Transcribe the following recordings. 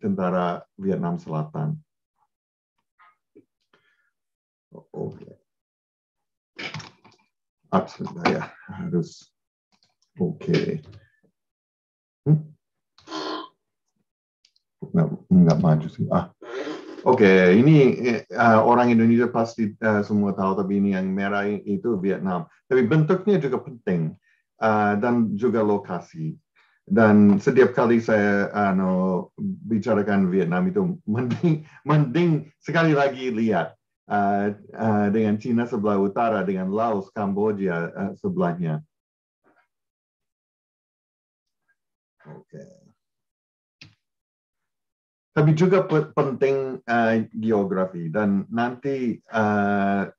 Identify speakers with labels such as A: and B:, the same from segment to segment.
A: tentara Vietnam Selatan. Oh, okay. Oh, ya. Absolut, ya harus oke. Okay. Hmm? Nggak, maju sih. Ah, Oke, okay, ini uh, orang Indonesia pasti uh, semua tahu, tapi ini yang merah itu Vietnam. Tapi bentuknya juga penting uh, dan juga lokasi dan setiap kali saya ano, bicarakan Vietnam itu mending mending sekali lagi lihat uh, uh, dengan Cina sebelah utara dengan Laos Kamboja uh, sebelahnya oke okay. tapi juga penting uh, geografi dan nanti uh,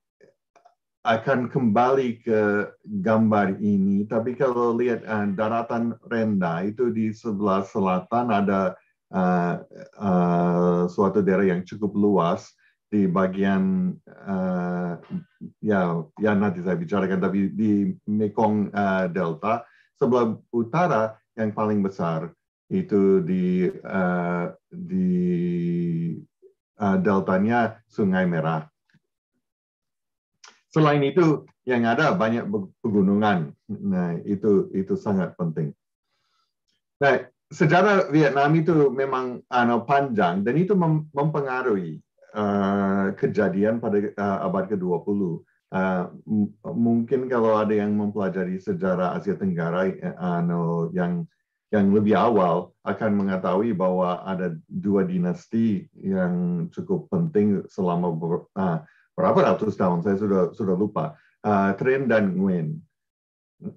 A: akan kembali ke gambar ini, tapi kalau lihat uh, daratan rendah itu di sebelah selatan ada uh, uh, suatu daerah yang cukup luas di bagian uh, ya ya nanti saya bicarakan tapi di Mekong uh, Delta sebelah utara yang paling besar itu di uh, di uh, deltanya Sungai Merah Selain itu yang ada banyak pegunungan. Nah, itu itu sangat penting. Nah, sejarah Vietnam itu memang ano, panjang dan itu mempengaruhi uh, kejadian pada uh, abad ke-20. Uh, eh, mungkin kalau ada yang mempelajari sejarah Asia Tenggara ano, yang yang lebih awal akan mengetahui bahwa ada dua dinasti yang cukup penting selama uh, berapa ratus tahun, saya sudah sudah lupa. Uh, Tren dan Nguyen.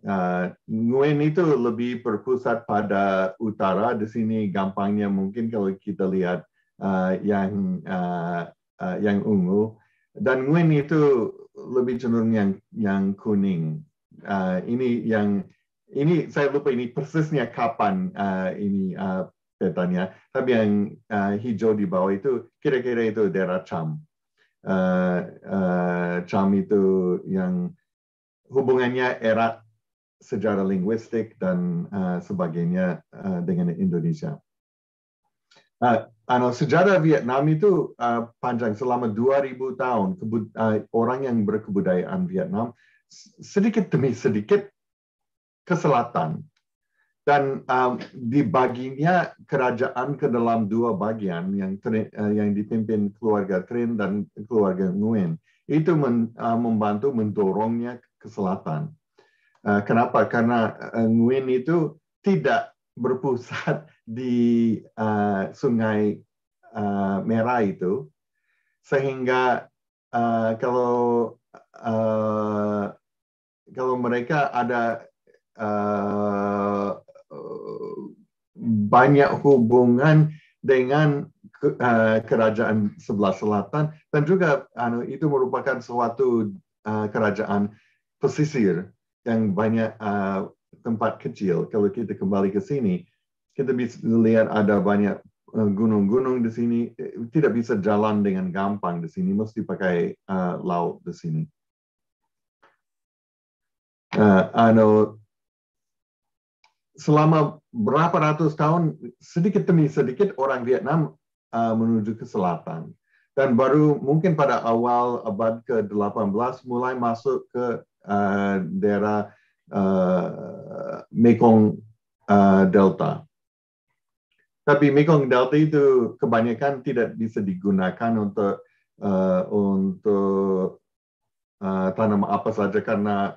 A: Uh, Nguyen itu lebih berpusat pada utara. Di sini gampangnya mungkin kalau kita lihat uh, yang uh, uh, yang ungu dan Nguyen itu lebih cenderung yang yang kuning. Uh, ini yang ini saya lupa ini persisnya kapan uh, ini uh, petanya. Tapi yang uh, hijau di bawah itu kira-kira itu daerah Cham uh, itu yang hubungannya erat sejarah linguistik dan uh, sebagainya uh, dengan Indonesia. Uh, ano, sejarah Vietnam itu uh, panjang selama 2000 tahun. Kebud uh, orang yang berkebudayaan Vietnam sedikit demi sedikit ke selatan dan um, dibaginya kerajaan ke dalam dua bagian yang uh, yang dipimpin keluarga Trin dan keluarga Nguyen itu men, uh, membantu mendorongnya ke selatan. Uh, kenapa? Karena uh, Nguyen itu tidak berpusat di uh, Sungai uh, Merah itu, sehingga uh, kalau uh, kalau mereka ada uh, banyak hubungan dengan uh, kerajaan sebelah selatan dan juga uh, itu merupakan suatu uh, kerajaan pesisir yang banyak uh, tempat kecil. Kalau kita kembali ke sini, kita bisa lihat ada banyak gunung-gunung di sini tidak bisa jalan dengan gampang di sini mesti pakai uh, laut di sini. Uh, ano, selama berapa ratus tahun sedikit demi sedikit orang Vietnam uh, menuju ke selatan dan baru mungkin pada awal abad ke-18 mulai masuk ke uh, daerah uh, Mekong uh, Delta. Tapi Mekong Delta itu kebanyakan tidak bisa digunakan untuk uh, untuk uh, tanam apa saja karena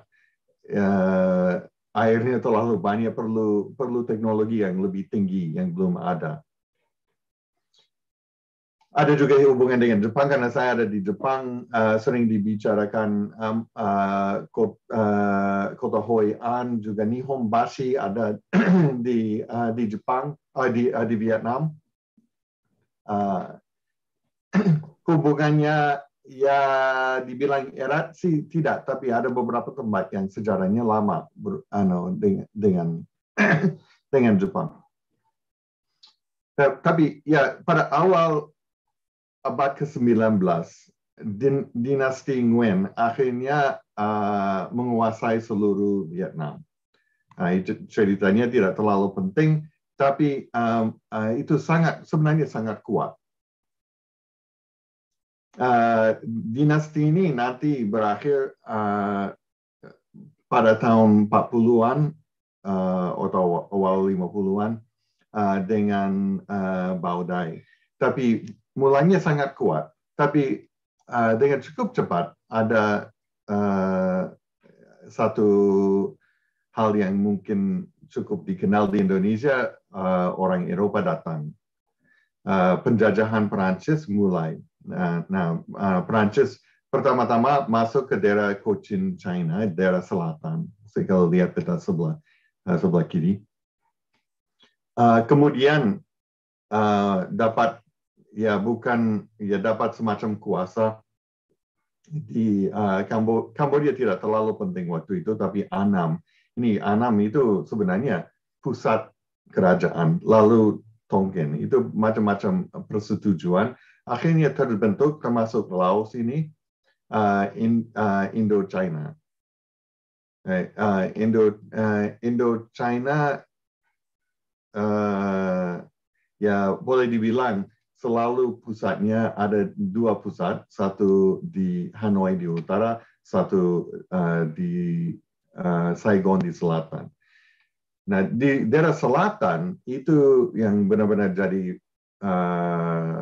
A: uh, airnya terlalu banyak perlu perlu teknologi yang lebih tinggi yang belum ada. Ada juga hubungan dengan Jepang karena saya ada di Jepang uh, sering dibicarakan um, uh, kota, uh, kota Hoi An juga Nihonbashi ada di uh, di Jepang uh, di uh, di Vietnam. Uh, hubungannya ya dibilang erat sih tidak, tapi ada beberapa tempat yang sejarahnya lama ber, ano, dengan dengan, dengan Jepang. Tapi ya pada awal abad ke-19 din, dinasti Nguyen akhirnya uh, menguasai seluruh Vietnam. Nah, itu ceritanya tidak terlalu penting, tapi um, uh, itu sangat sebenarnya sangat kuat uh, dinasti ini nanti berakhir uh, pada tahun 40-an uh, eh, atau awal 50-an uh, dengan uh, Baudai. Tapi mulanya sangat kuat, tapi uh, dengan cukup cepat ada uh, satu hal yang mungkin cukup dikenal di Indonesia, uh, orang Eropa datang. Uh, penjajahan Perancis mulai Nah, nah uh, Prancis pertama-tama masuk ke daerah Cochin China, daerah selatan. So, kalau lihat peta sebelah uh, sebelah kiri. Uh, kemudian uh, dapat ya bukan ya dapat semacam kuasa di uh, tidak terlalu penting waktu itu, tapi Anam ini Anam itu sebenarnya pusat kerajaan, lalu Tongken itu macam-macam persetujuan akhirnya terbentuk termasuk Laos ini uh, in, uh, Indochina. Eh, uh, Indo uh, Indochina uh, ya boleh dibilang selalu pusatnya ada dua pusat, satu di Hanoi di utara, satu uh, di uh, Saigon di selatan. Nah di daerah selatan itu yang benar-benar jadi uh,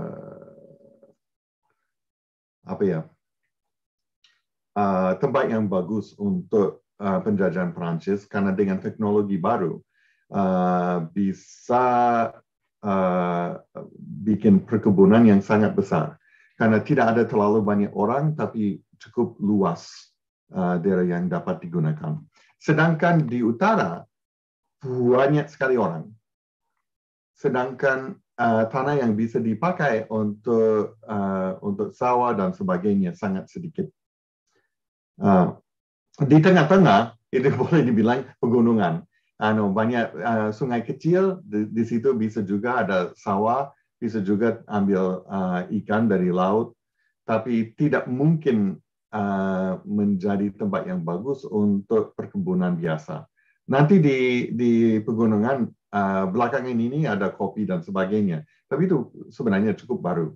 A: apa ya ah, tempat yang bagus untuk ah, penjajahan Prancis karena dengan teknologi baru ah, bisa bikin perkebunan yang sangat besar karena tidak ada terlalu banyak orang tapi cukup luas daerah yang dapat digunakan. Sedangkan di utara banyak sekali orang. Sedangkan uh, tanah yang bisa dipakai untuk uh, untuk sawah dan sebagainya sangat sedikit. Uh, di tengah-tengah ini boleh dibilang pegunungan. uh, banyak uh, sungai kecil di, di situ bisa juga ada sawah, bisa juga ambil uh, ikan dari laut, tapi tidak mungkin uh, menjadi tempat yang bagus untuk perkebunan biasa. Nanti di di pegunungan Ah, belakang belakangan ini ada kopi dan sebagainya. Tapi itu sebenarnya cukup baru.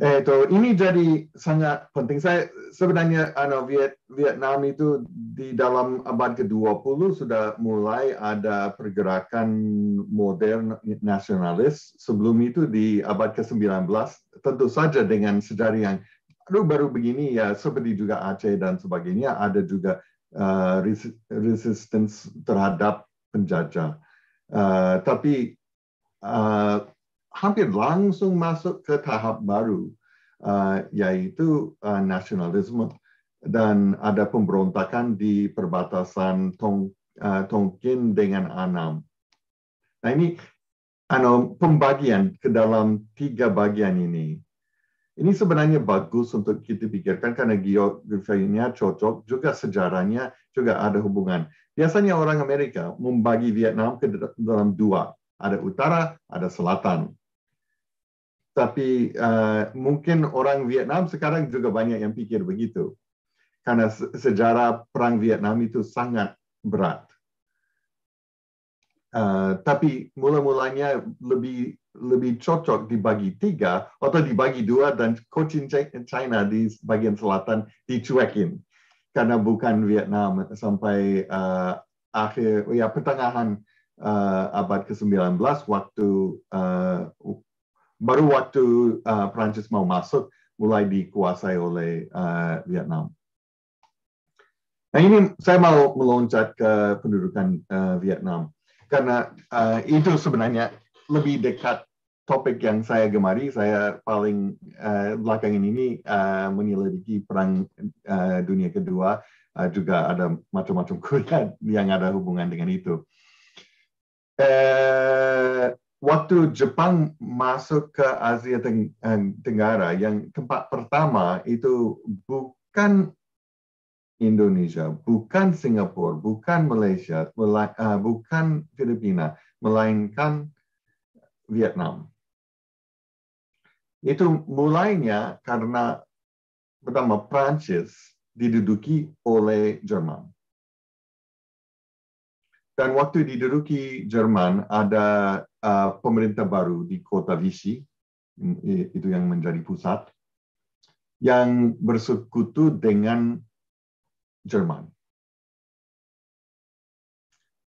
A: Eh, itu ini jadi sangat penting. Saya sebenarnya ano, Viet, Vietnam itu di dalam abad ke-20 sudah mulai ada pergerakan modern nasionalis. Sebelum itu di abad ke-19 tentu saja dengan sejarah yang baru baru begini ya seperti juga Aceh dan sebagainya ada juga Eh, resistance terhadap penjajah. Eh, tapi eh, hampir langsung masuk ke tahap baru, yaitu nasionalisme dan ada pemberontakan di perbatasan Tong, Tongkin dengan Anam. Nah ini pembagian ke dalam tiga bagian ini. Ini sebenarnya bagus untuk kita pikirkan karena geografinya cocok, juga sejarahnya juga ada hubungan. Biasanya orang Amerika membagi Vietnam ke dalam dua, ada utara, ada selatan. Tapi uh, mungkin orang Vietnam sekarang juga banyak yang pikir begitu. Karena sejarah perang Vietnam itu sangat berat. Eh, tapi mula-mulanya lebih lebih cocok dibagi tiga atau dibagi dua dan Cochin China di bagian selatan dicuekin karena bukan Vietnam sampai uh, akhir ya pertengahan uh, abad ke-19 waktu uh, baru waktu uh, Prancis mau masuk mulai dikuasai oleh uh, Vietnam. Nah ini saya mau meloncat ke pendudukan uh, Vietnam karena uh, itu sebenarnya lebih dekat topik yang saya gemari. Saya paling uh, eh, belakangan ini uh, menyelidiki perang uh, dunia kedua. Uh, juga ada macam-macam kuliah yang ada hubungan dengan itu. Uh, waktu Jepang masuk ke Asia Tenggara, yang tempat pertama itu bukan Indonesia, bukan Singapura, bukan Malaysia, eh, bukan Filipina, melainkan Vietnam. Itu mulainya karena pertama Prancis diduduki oleh Jerman. Dan waktu diduduki Jerman ada uh, pemerintah baru di kota Vichy, itu yang menjadi pusat, yang bersekutu dengan
B: Jerman.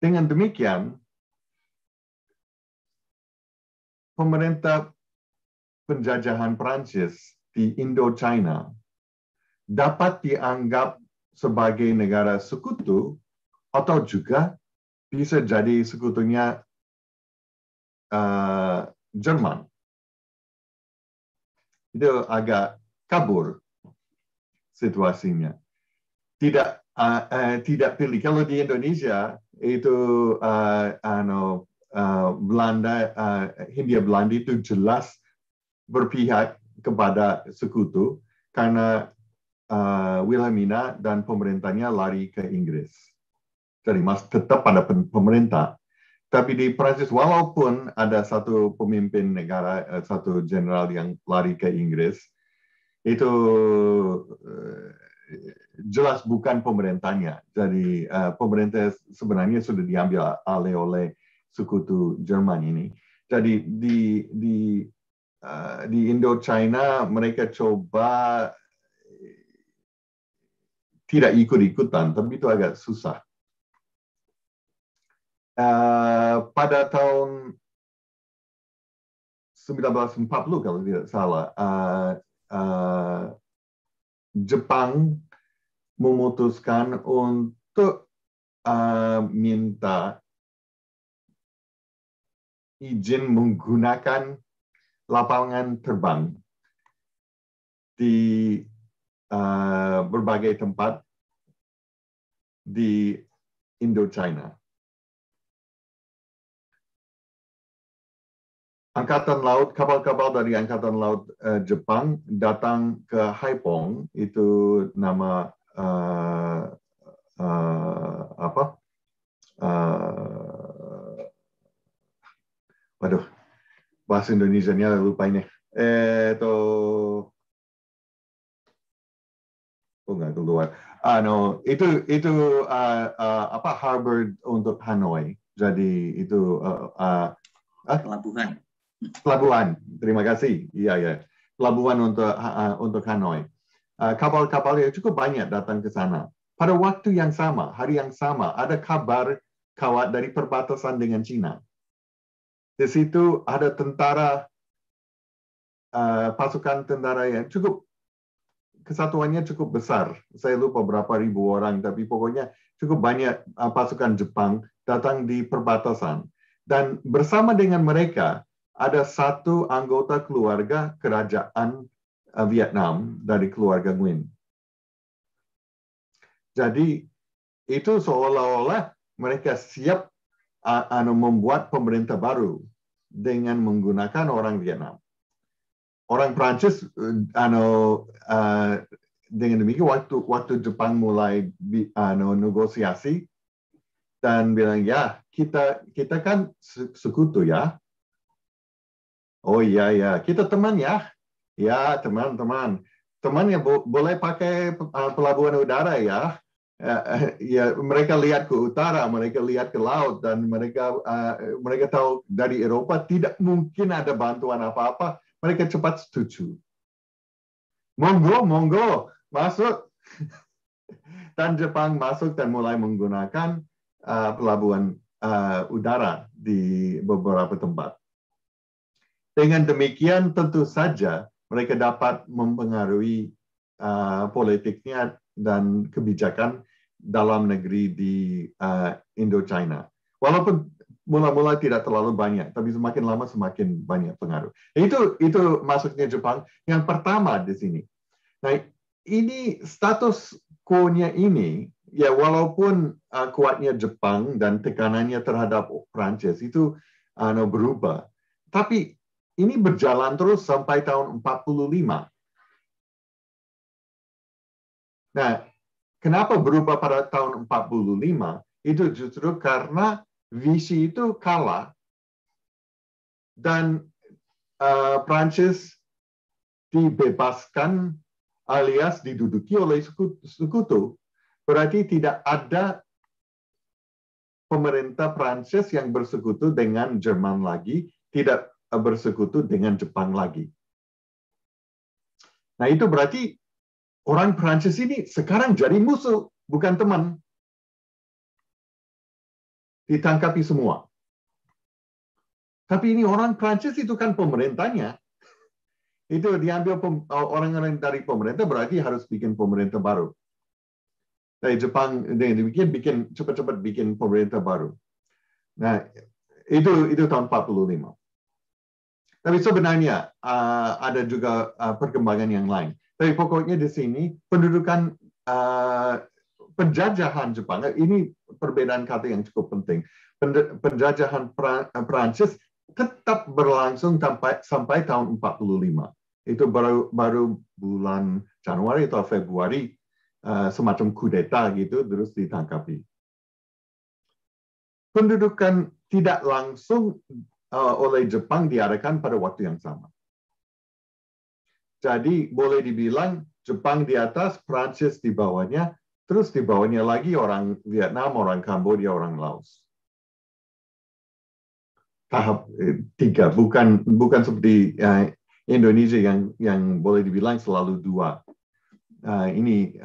B: Dengan demikian,
A: pemerintah penjajahan Prancis di Indochina dapat dianggap sebagai negara sekutu atau juga bisa jadi sekutunya uh, Jerman. Itu agak kabur situasinya tidak uh, uh, tidak pilih. Kalau di Indonesia itu uh, ano, uh, Belanda uh, Hindia Belanda itu jelas berpihak kepada sekutu karena uh, Wilhelmina dan pemerintahnya lari ke Inggris. Jadi mas tetap pada pemerintah. Tapi di Prancis walaupun ada satu pemimpin negara, satu jenderal yang lari ke Inggris, itu jelas bukan pemerintahnya. Jadi eh, pemerintah sebenarnya sudah diambil alih oleh sekutu Jerman ini. Jadi di di uh, di Indochina mereka coba tidak ikut-ikutan, tapi itu agak susah. Eh, pada tahun 1940 kalau tidak salah, Jepang memutuskan untuk uh, minta izin menggunakan lapangan terbang di uh, berbagai tempat
B: di Indochina.
A: angkatan laut kapal-kapal dari angkatan laut uh, Jepang datang ke Haipong itu nama uh, uh, apa? Uh, waduh, bahasa Indonesia-nya lupa ini. Eh, itu oh nggak keluar. Ah, no. itu itu uh, uh, apa harbor untuk Hanoi. Jadi itu uh, uh, Pelabuhan. Pelabuhan, terima kasih. Iya ya, pelabuhan untuk untuk Hanoi. Ah, kapal-kapal yang cukup banyak datang ke sana. Pada waktu yang sama, hari yang sama, ada kabar kawat dari perbatasan dengan Cina. Di situ ada tentara, ah, pasukan tentara yang cukup kesatuannya cukup besar. Saya lupa berapa ribu orang, tapi pokoknya cukup banyak ah, pasukan Jepang datang di perbatasan. Dan bersama dengan mereka ada satu anggota keluarga kerajaan eh, Vietnam dari keluarga Nguyen. Jadi itu seolah-olah mereka siap anu membuat pemerintah baru dengan menggunakan orang Vietnam. Orang Prancis eh, anu uh, dengan demikian waktu waktu Jepang mulai anu negosiasi dan bilang ya kita kita kan sekutu ya Oh iya ya, kita teman ya. Ya, teman-teman. Teman ya bo boleh pakai uh, pelabuhan udara ya. Eh, ya mereka lihat ke utara, mereka lihat ke laut dan mereka uh, mereka tahu dari Eropa tidak mungkin ada bantuan apa-apa. Mereka cepat setuju. Monggo, monggo, masuk. dan Jepang masuk dan mulai menggunakan uh, pelabuhan udara di beberapa tempat. Dengan demikian tentu saja mereka dapat mempengaruhi uh, politiknya dan kebijakan dalam negeri di uh, Indochina. Walaupun mula-mula tidak terlalu banyak, tapi semakin lama semakin banyak pengaruh. Itu itu masuknya Jepang yang pertama di sini. Nah, ini status quo-nya ini ya walaupun uh, kuatnya Jepang dan tekanannya terhadap Prancis itu uh, berubah, tapi ini berjalan terus sampai tahun 45. Nah, kenapa berubah pada tahun 45? Itu justru karena visi itu kalah dan uh, Prancis dibebaskan alias diduduki oleh sekutu. Berarti tidak ada pemerintah Prancis yang bersekutu dengan Jerman lagi, tidak Eh, bersekutu dengan Jepang lagi. Nah, itu berarti orang Prancis ini sekarang jadi musuh, bukan
B: teman. Ditangkapi semua.
A: Tapi ini orang Prancis itu kan pemerintahnya. Itu diambil eh, orang-orang dari pemerintah berarti harus bikin pemerintah baru. Dari Jepang demikian bikin cepat-cepat bikin pemerintah baru. Nah, itu itu tahun 45. Tapi sebenarnya uh, ada juga uh, perkembangan yang lain. Tapi pokoknya di sini pendudukan uh, penjajahan Jepang eh, ini perbedaan kata yang cukup penting. Penjajahan Prancis uh, tetap berlangsung sampai sampai tahun 45. Itu baru baru bulan Januari atau Februari uh, semacam kudeta gitu terus ditangkapi. Pendudukan tidak langsung Eh, oleh Jepang diadakan pada waktu yang sama. Jadi boleh dibilang Jepang di atas, Prancis di bawahnya, terus di bawahnya lagi orang Vietnam, orang Kamboja, orang Laos. Tahap eh, tiga, bukan bukan seperti eh, Indonesia yang yang boleh dibilang selalu dua. ini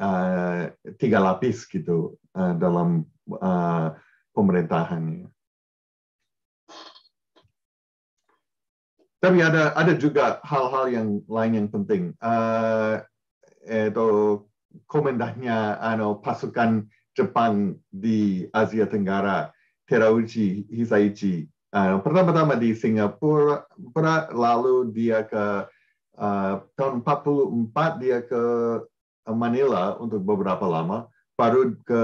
A: tiga lapis gitu dalam pemerintahannya. Tapi ada ada juga hal-hal yang lain yang penting. Uh, eh, itu komendannya ano, pasukan Jepang di Asia Tenggara, Terauchi Hisaichi. Uh, pertama-tama di Singapura, lalu dia ke uh, tahun 44 dia ke Manila untuk beberapa lama, baru ke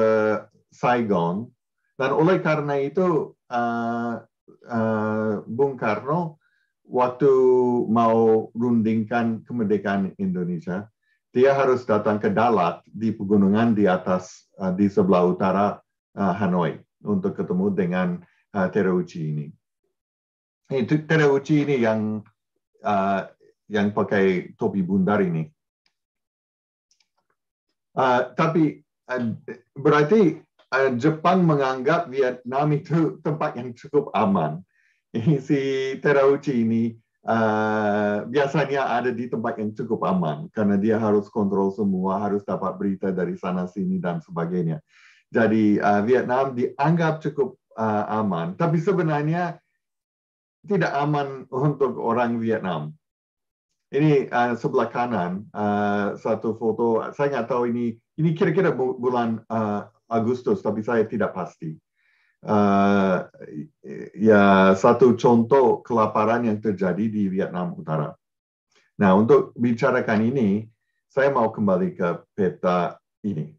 A: Saigon. Dan oleh karena itu, uh, uh, Bung Karno waktu mau rundingkan kemerdekaan Indonesia, dia harus datang ke Dalat di pegunungan di atas eh, di sebelah utara eh, Hanoi untuk ketemu dengan uh, ini. Itu Terauchi ini yang yang pakai topi bundar ini. tapi berarti Jepang menganggap Vietnam itu tempat yang cukup aman si Terauchi ini uh, biasanya ada di tempat yang cukup aman karena dia harus kontrol semua, harus dapat berita dari sana sini dan sebagainya. Jadi uh, Vietnam dianggap cukup uh, aman, tapi sebenarnya tidak aman untuk orang Vietnam. Ini uh, sebelah kanan uh, satu foto. Saya nggak tahu ini ini kira-kira bulan uh, Agustus, tapi saya tidak pasti uh, ya satu contoh kelaparan yang terjadi di Vietnam Utara. Nah, untuk bicarakan ini, saya mau kembali ke peta ini.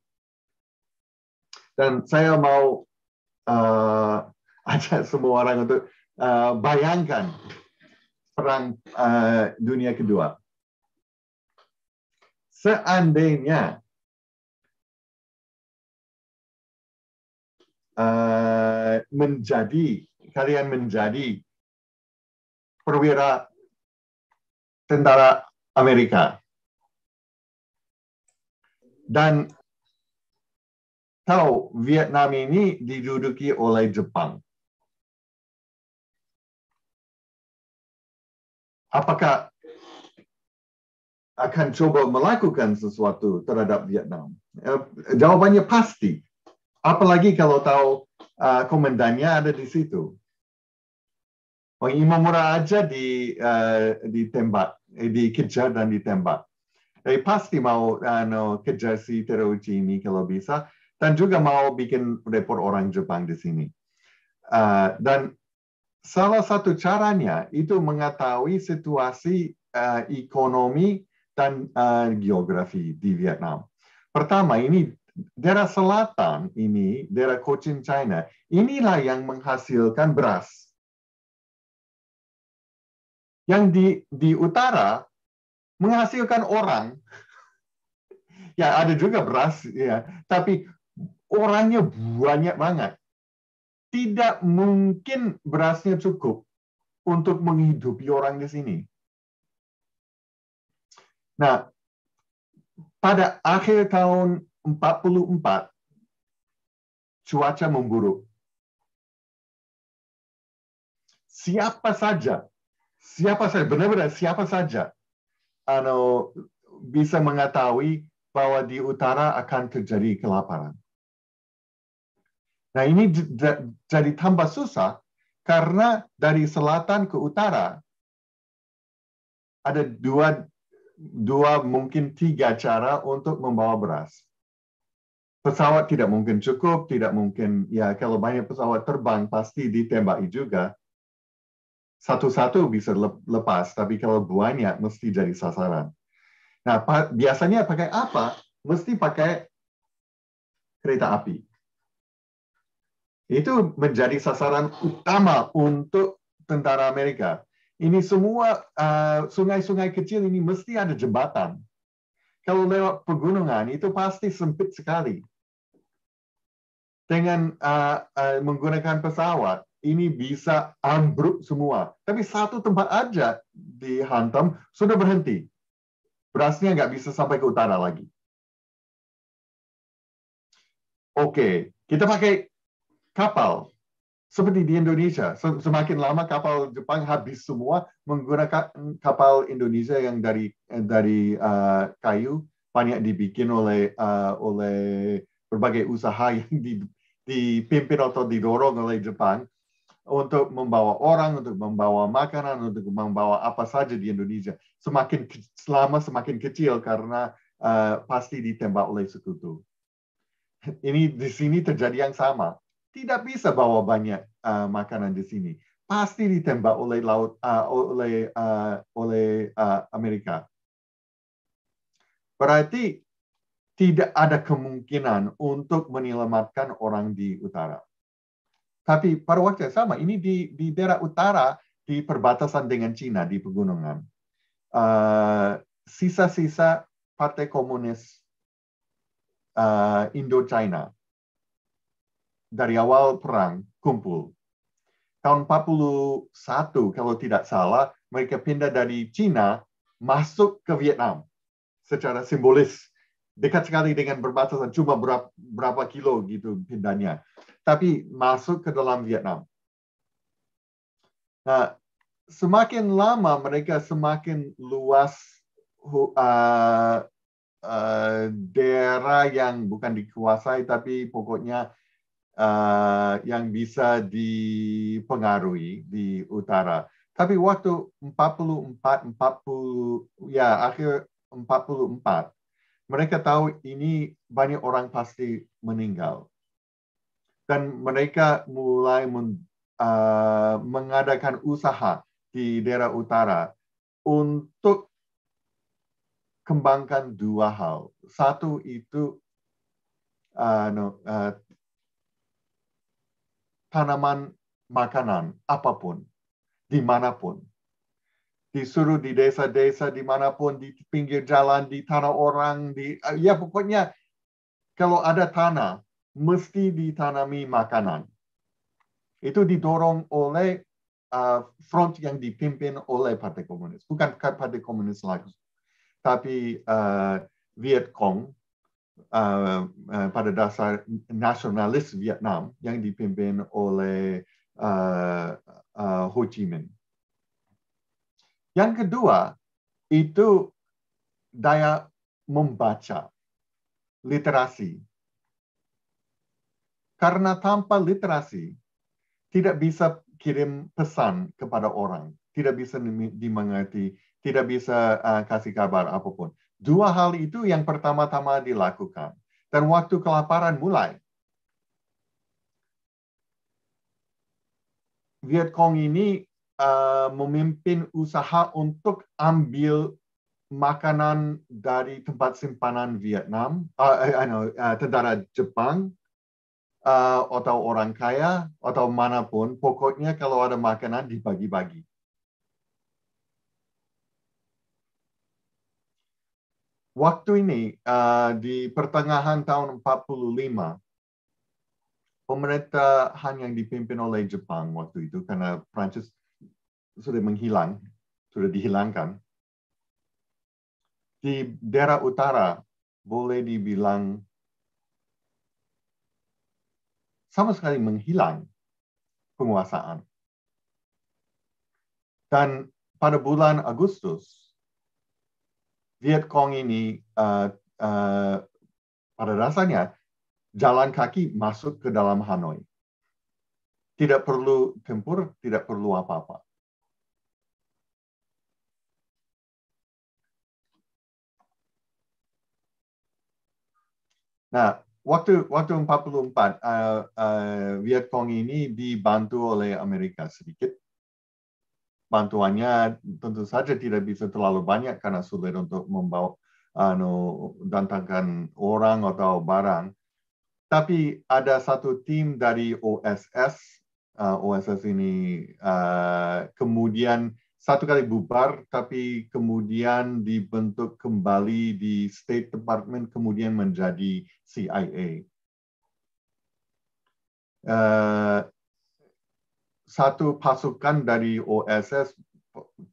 A: Dan saya mau uh, ajak semua orang untuk uh, bayangkan perang uh, dunia kedua.
B: Seandainya
A: Eh, menjadi kalian menjadi perwira tentara Amerika.
B: Dan tahu Vietnam ini diduduki oleh Jepang.
A: Apakah akan coba melakukan sesuatu terhadap Vietnam? Eh, jawabannya pasti. Apalagi kalau tahu uh, eh, komendannya ada di situ. Orang oh, Imamura aja di uh, ditembak, eh, dikejar dan ditembak. Jadi eh, pasti mau uh, kejar si Teruji ini kalau bisa, dan juga mau bikin report orang Jepang di sini. Uh, dan salah satu caranya itu mengetahui situasi uh, ekonomi dan uh, geografi di Vietnam. Pertama, ini daerah selatan ini, daerah Cochin China, inilah yang menghasilkan beras. Yang di di utara menghasilkan orang. ya, ada juga beras ya, tapi orangnya banyak banget. Tidak mungkin berasnya cukup untuk menghidupi orang di sini. Nah, pada akhir tahun 44 cuaca memburuk. Siapa saja, siapa saja, benar-benar siapa saja, ano, bisa mengetahui bahwa di utara akan terjadi kelaparan. Nah ini jadi tambah susah karena dari selatan ke utara ada dua, dua mungkin tiga cara untuk membawa beras pesawat tidak mungkin cukup, tidak mungkin ya kalau banyak pesawat terbang pasti ditembaki juga. Satu-satu bisa lepas, tapi kalau banyak mesti jadi sasaran. Nah, biasanya pakai apa? Mesti pakai kereta api. Itu menjadi sasaran utama untuk tentara Amerika. Ini semua eh, sungai-sungai uh, sungai -sungai kecil ini mesti ada jembatan. Kalau lewat pegunungan itu pasti sempit sekali dengan uh, uh, menggunakan pesawat ini bisa ambruk semua. Tapi satu tempat aja dihantam sudah berhenti. Berasnya nggak bisa sampai ke utara lagi. Oke, kita pakai kapal. Seperti di Indonesia, semakin lama kapal Jepang habis semua menggunakan kapal Indonesia yang dari eh, dari uh, kayu banyak dibikin oleh uh, oleh berbagai usaha yang di, dipimpin atau didorong oleh Jepang untuk membawa orang, untuk membawa makanan, untuk membawa apa saja di Indonesia. Semakin selama semakin kecil karena uh, pasti ditembak oleh sekutu. Ini di sini terjadi yang sama. Tidak bisa bawa banyak uh, makanan di sini. Pasti ditembak oleh laut uh, oleh uh, oleh uh, Amerika. Berarti tidak ada kemungkinan untuk menyelamatkan orang di utara. Tapi pada waktu yang sama, ini di, di daerah utara, di perbatasan dengan Cina, di pegunungan. sisa eh, sisa-sisa Partai Komunis uh, Indochina dari awal perang kumpul. Tahun 41 kalau tidak salah, mereka pindah dari Cina masuk ke Vietnam secara simbolis dekat sekali dengan perbatasan cuma berapa, berapa kilo gitu pindahnya. Tapi masuk ke dalam Vietnam. Nah, semakin lama mereka semakin luas uh, uh, daerah yang bukan dikuasai tapi pokoknya uh, yang bisa dipengaruhi di utara. Tapi waktu 44 40 ya akhir 44 mereka tahu ini banyak orang pasti meninggal. Dan mereka mulai men, uh, mengadakan usaha di daerah utara untuk kembangkan dua hal. Satu itu uh, no, uh, tanaman makanan apapun, dimanapun disuruh di desa-desa dimanapun di pinggir jalan di tanah orang di eh, ya pokoknya kalau ada tanah mesti ditanami makanan itu didorong oleh uh, front yang dipimpin oleh Partai Komunis bukan Partai Komunis lagi tapi uh, Viet Cong uh, uh, pada dasar nasionalis Vietnam yang dipimpin oleh uh, uh, Ho Chi Minh yang kedua, itu daya membaca, literasi. Karena tanpa literasi, tidak bisa kirim pesan kepada orang, tidak bisa dimengerti, tidak bisa uh, kasih kabar apapun. Dua hal itu yang pertama-tama dilakukan. Dan waktu kelaparan mulai, Vietcong ini uh, memimpin usaha untuk ambil makanan dari tempat simpanan Vietnam, uh, know, uh, tentara Jepang, uh, atau orang kaya, atau manapun, pokoknya kalau ada makanan dibagi-bagi. Waktu ini, uh, di pertengahan tahun 45, pemerintahan yang dipimpin oleh Jepang waktu itu, karena Prancis sudah menghilang, sudah dihilangkan. Di daerah utara boleh dibilang sama sekali menghilang penguasaan. Dan pada bulan Agustus, Viet Cong ini uh, uh, pada dasarnya jalan kaki masuk ke dalam Hanoi. Tidak perlu tempur, tidak perlu apa-apa. Nah, waktu waktu 44 uh, uh, eh, eh, Vietcong ini dibantu oleh Amerika sedikit. Bantuannya tentu saja tidak bisa terlalu banyak karena sulit untuk membawa anu uh, datangkan orang atau barang. Tapi ada satu tim dari OSS. Uh, eh, OSS ini uh, kemudian satu kali bubar, tapi kemudian dibentuk kembali di State Department, kemudian menjadi CIA. Eh, satu pasukan dari OSS,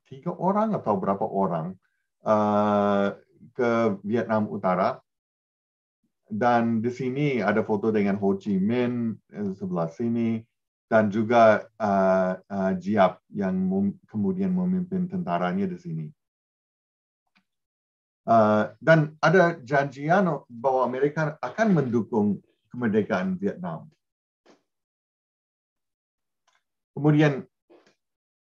A: tiga orang atau berapa orang, eh, ke Vietnam Utara. Dan di sini ada foto dengan Ho Chi Minh, eh, sebelah sini dan juga uh, eh, uh, eh, Jiap yang kemudian memimpin tentaranya di sini. Uh, dan ada janjian bahwa Amerika akan mendukung kemerdekaan Vietnam. Kemudian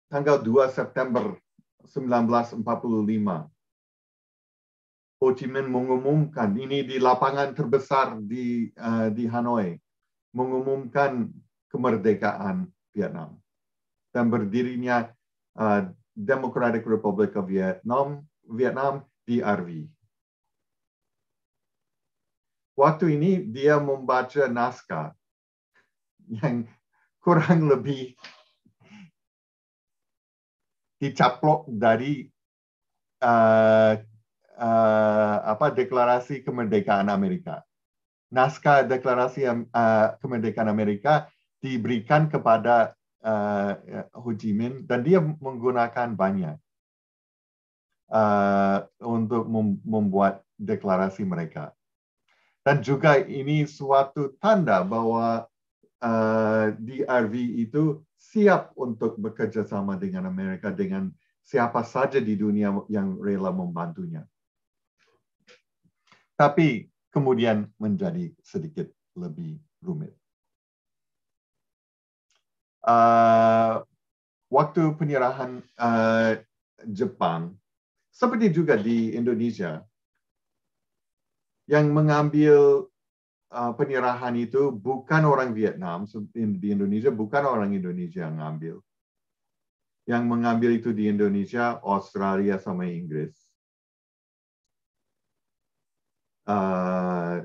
A: tanggal 2 September 1945, Ho Chi Minh mengumumkan ini di lapangan terbesar di uh, di Hanoi mengumumkan kemerdekaan Vietnam dan berdirinya uh, Democratic Republic of Vietnam, Vietnam DRV. Waktu ini dia membaca naskah yang kurang lebih dicaplok dari uh, uh, apa deklarasi kemerdekaan Amerika. Naskah deklarasi uh, kemerdekaan Amerika diberikan kepada uh, Ho Chi Minh dan dia menggunakan banyak uh, untuk membuat deklarasi mereka. Dan juga ini suatu tanda bahwa uh, eh, DRV itu siap untuk bekerjasama dengan Amerika dengan siapa saja di dunia yang rela membantunya. Tapi kemudian menjadi sedikit lebih rumit uh, waktu penyerahan uh, Jepang, seperti juga di Indonesia, yang mengambil uh, penyerahan itu bukan orang Vietnam di Indonesia, bukan orang Indonesia yang ngambil. Yang mengambil itu di Indonesia, Australia sama Inggris. Uh,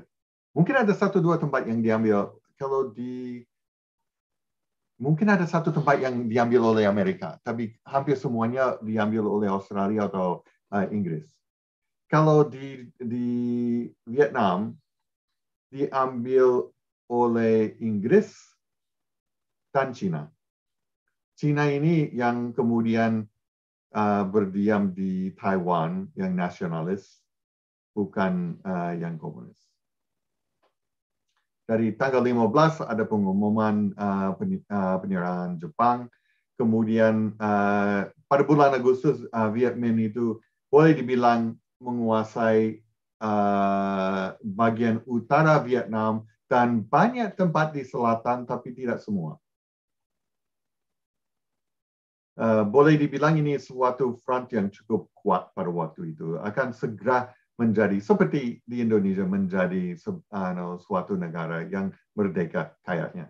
A: mungkin ada satu dua tempat yang diambil. Kalau di mungkin ada satu tempat yang diambil oleh Amerika, tapi hampir semuanya diambil oleh Australia atau uh, Inggris. Kalau di, di Vietnam diambil oleh Inggris dan Cina. Cina ini yang kemudian uh, berdiam di Taiwan yang nasionalis, bukan uh, yang komunis dari tanggal 15 ada pengumuman uh, Jepang. Kemudian uh, pada bulan Agustus uh, Vietnam itu boleh dibilang menguasai uh, bagian utara Vietnam dan banyak tempat di selatan tapi tidak semua. Uh, boleh dibilang ini suatu front yang cukup kuat pada waktu itu. Akan segera menjadi seperti di Indonesia menjadi suatu negara yang merdeka kayaknya.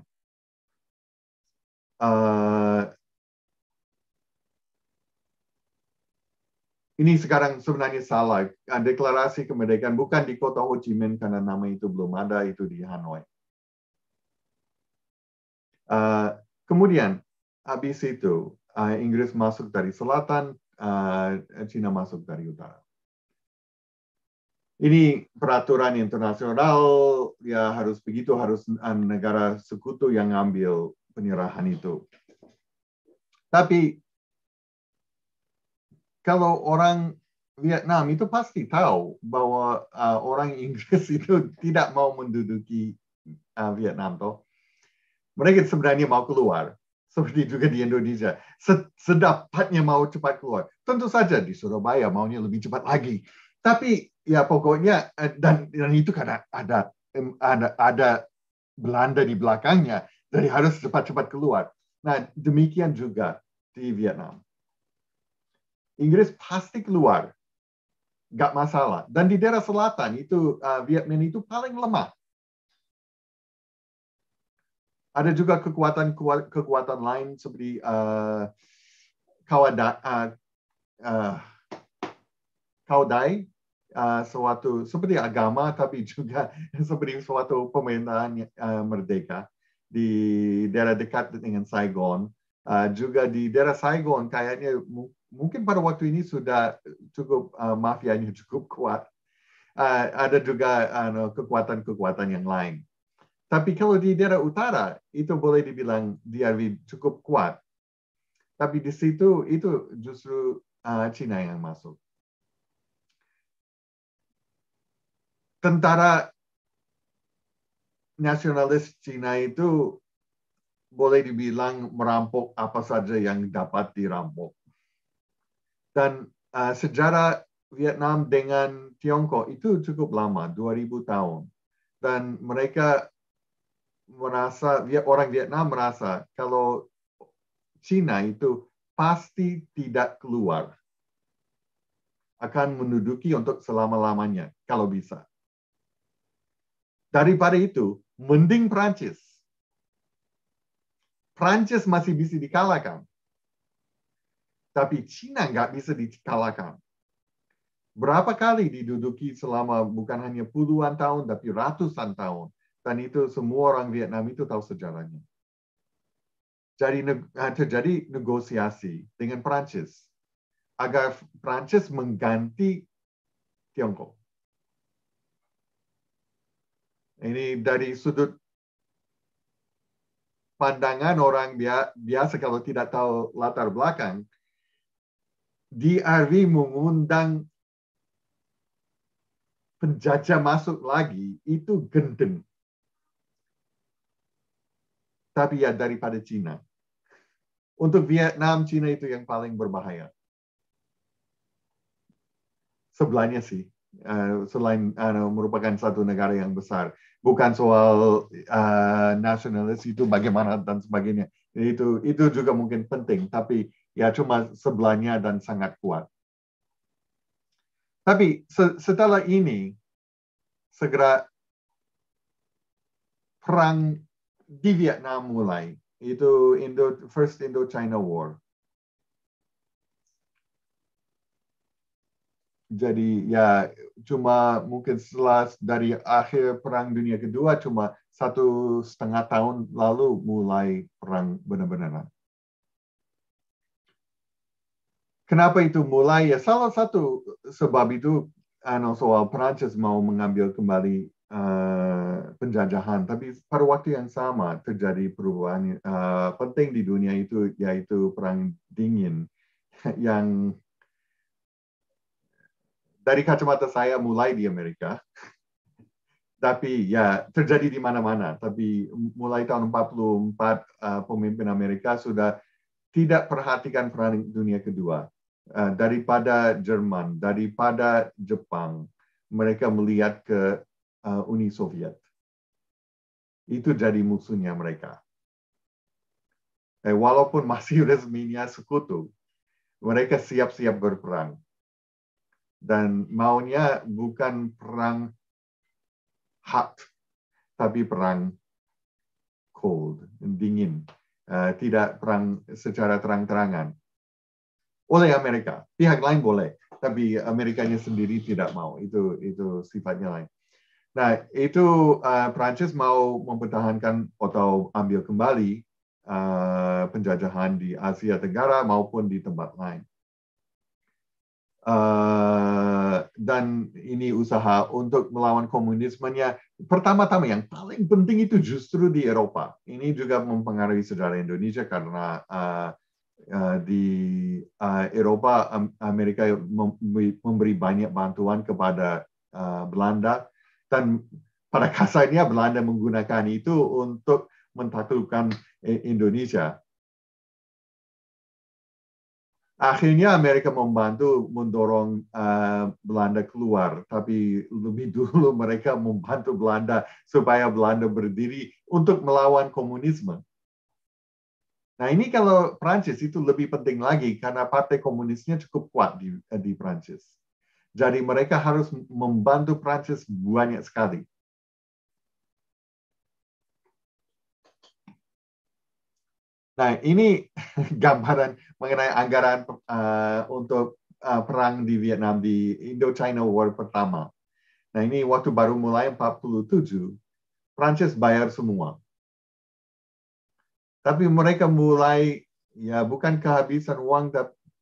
A: Uh, ini sekarang sebenarnya salah. Eh, deklarasi kemerdekaan bukan di kota Ho Chi Minh karena nama itu belum ada, itu di Hanoi. Uh, kemudian, habis itu, uh, Inggris masuk dari selatan, uh, Cina masuk dari utara ini peraturan internasional ya harus begitu harus negara sekutu yang ngambil penyerahan itu. Tapi kalau orang Vietnam itu pasti tahu bahwa uh, orang Inggris itu tidak mau menduduki uh, Vietnam toh. Mereka sebenarnya mau keluar seperti juga di Indonesia. Sedapatnya mau cepat keluar. Tentu saja di Surabaya maunya lebih cepat lagi. Tapi ya pokoknya eh, dan dan itu karena ada ada ada Belanda di belakangnya jadi harus cepat-cepat keluar. Nah demikian juga di Vietnam. Inggris pasti keluar, nggak masalah. Dan di daerah selatan itu uh, eh, Vietnam itu paling lemah. Ada juga kekuatan kekuatan lain seperti uh, eh, Kawada, uh, uh, Kaudai uh, suatu seperti agama tapi juga seperti suatu pemerintahan ah, merdeka di daerah dekat dengan Saigon ah, juga di daerah Saigon kayaknya mungkin pada waktu ini sudah cukup uh, mafianya cukup kuat ada juga kekuatan-kekuatan yang lain tapi kalau di daerah utara itu boleh dibilang DRV cukup kuat tapi di situ itu justru Cina yang masuk tentara nasionalis Cina itu boleh dibilang merampok apa saja yang dapat dirampok. Dan uh, sejarah Vietnam dengan Tiongkok itu cukup lama, 2000 tahun. Dan mereka merasa, orang Vietnam merasa kalau Cina itu pasti tidak keluar. Akan menduduki untuk selama-lamanya, kalau bisa. Daripada itu, mending Prancis. Prancis masih bisa dikalahkan. Tapi Cina nggak bisa dikalahkan. Berapa kali diduduki selama bukan hanya puluhan tahun, tapi ratusan tahun. Dan itu semua orang Vietnam itu tahu sejarahnya. Jadi eh, terjadi negosiasi dengan Prancis agar Prancis mengganti Tiongkok. Ini dari sudut pandangan orang biasa kalau tidak tahu latar belakang, DRV mengundang penjajah masuk lagi itu gendeng. Tapi ya daripada Cina. Untuk Vietnam, Cina itu yang paling berbahaya sebelahnya sih eh, selain eh, merupakan satu negara yang besar bukan soal uh, nasionalis itu bagaimana dan sebagainya. Itu itu juga mungkin penting, tapi ya cuma sebelahnya dan sangat kuat. Tapi setelah ini segera perang di Vietnam mulai itu Indo First Indo China War jadi ya cuma mungkin setelah dari akhir perang dunia kedua cuma satu setengah tahun lalu mulai perang benar-benar. Kenapa itu mulai? Ya salah satu sebab itu ano, soal Prancis mau mengambil kembali uh, penjajahan, tapi pada waktu yang sama terjadi perubahan uh, penting di dunia itu yaitu perang dingin yang dari kacamata saya mulai di Amerika, tapi ya terjadi di mana-mana. Tapi mulai tahun 44 eh, pemimpin Amerika sudah tidak perhatikan perang dunia kedua uh, daripada Jerman, daripada Jepang, mereka melihat ke eh, Uni Soviet. Itu jadi musuhnya mereka. Eh, walaupun masih resminya sekutu, mereka siap-siap berperang dan maunya bukan perang hot, tapi perang cold, dingin, eh, tidak perang secara terang-terangan. Oleh Amerika, pihak lain boleh, tapi Amerikanya sendiri tidak mau. Itu itu sifatnya lain. Nah, itu eh, Prancis mau mempertahankan atau ambil kembali eh, penjajahan di Asia Tenggara maupun di tempat lain uh, dan ini usaha untuk melawan komunismenya. Pertama-tama yang paling penting itu justru di Eropa. Ini juga mempengaruhi sejarah Indonesia karena uh, uh, di uh, Eropa Amerika memberi banyak bantuan kepada uh, Belanda dan pada kasarnya Belanda menggunakan itu untuk mentaklukkan Indonesia akhirnya Amerika membantu mendorong uh, Belanda keluar, tapi lebih dulu mereka membantu Belanda supaya Belanda berdiri untuk melawan komunisme. Nah ini kalau Prancis itu lebih penting lagi karena partai komunisnya cukup kuat di, di Prancis. Jadi mereka harus membantu Prancis banyak sekali. Nah, ini gambaran mengenai anggaran uh, untuk uh, perang di Vietnam di Indochina War pertama. Nah, ini waktu baru mulai 47, Prancis bayar semua. Tapi mereka mulai ya bukan kehabisan uang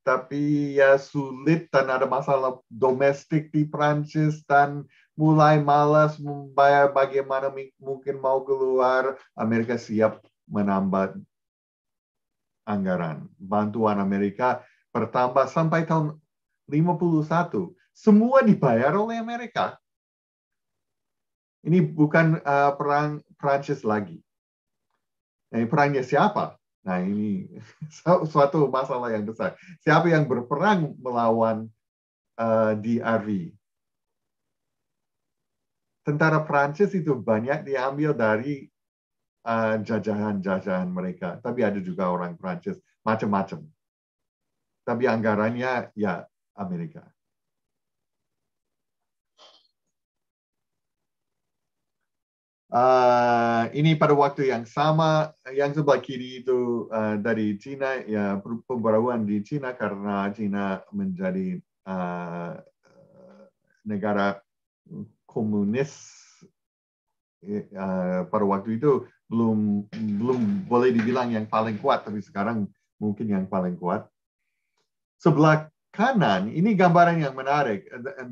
A: tapi ya sulit dan ada masalah domestik di Prancis dan mulai malas membayar bagaimana mungkin mau keluar Amerika siap menambah anggaran. Bantuan Amerika bertambah sampai tahun 51. Semua dibayar oleh Amerika. Ini bukan uh, perang Prancis lagi. Nah, perangnya siapa? Nah, ini suatu masalah yang besar. Siapa yang berperang melawan uh, eh, DRV? Tentara Prancis itu banyak diambil dari Eh, jajahan-jajahan mereka. Tapi ada juga orang Prancis, macam-macam. Tapi anggarannya ya Amerika. Uh, ini pada waktu yang sama, yang sebelah kiri itu uh, dari Cina, ya pembaruan di Cina karena Cina menjadi uh, negara komunis Eh, eh, pada waktu itu belum belum boleh dibilang yang paling kuat, tapi sekarang mungkin yang paling kuat. Sebelah kanan ini gambaran yang menarik. Eh,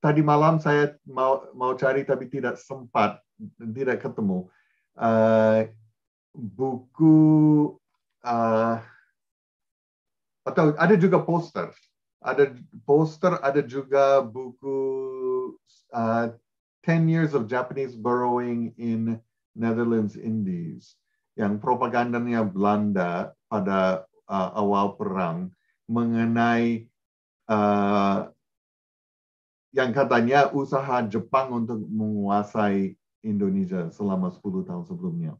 A: tadi malam saya mau mau cari tapi tidak sempat, tidak ketemu. Uh, buku uh, atau ada juga poster, ada poster, ada juga buku uh, 10 years of Japanese burrowing in Netherlands Indies yang propagandanya Belanda pada uh, awal perang mengenai uh, yang katanya usaha Jepang untuk menguasai Indonesia selama 10 tahun sebelumnya.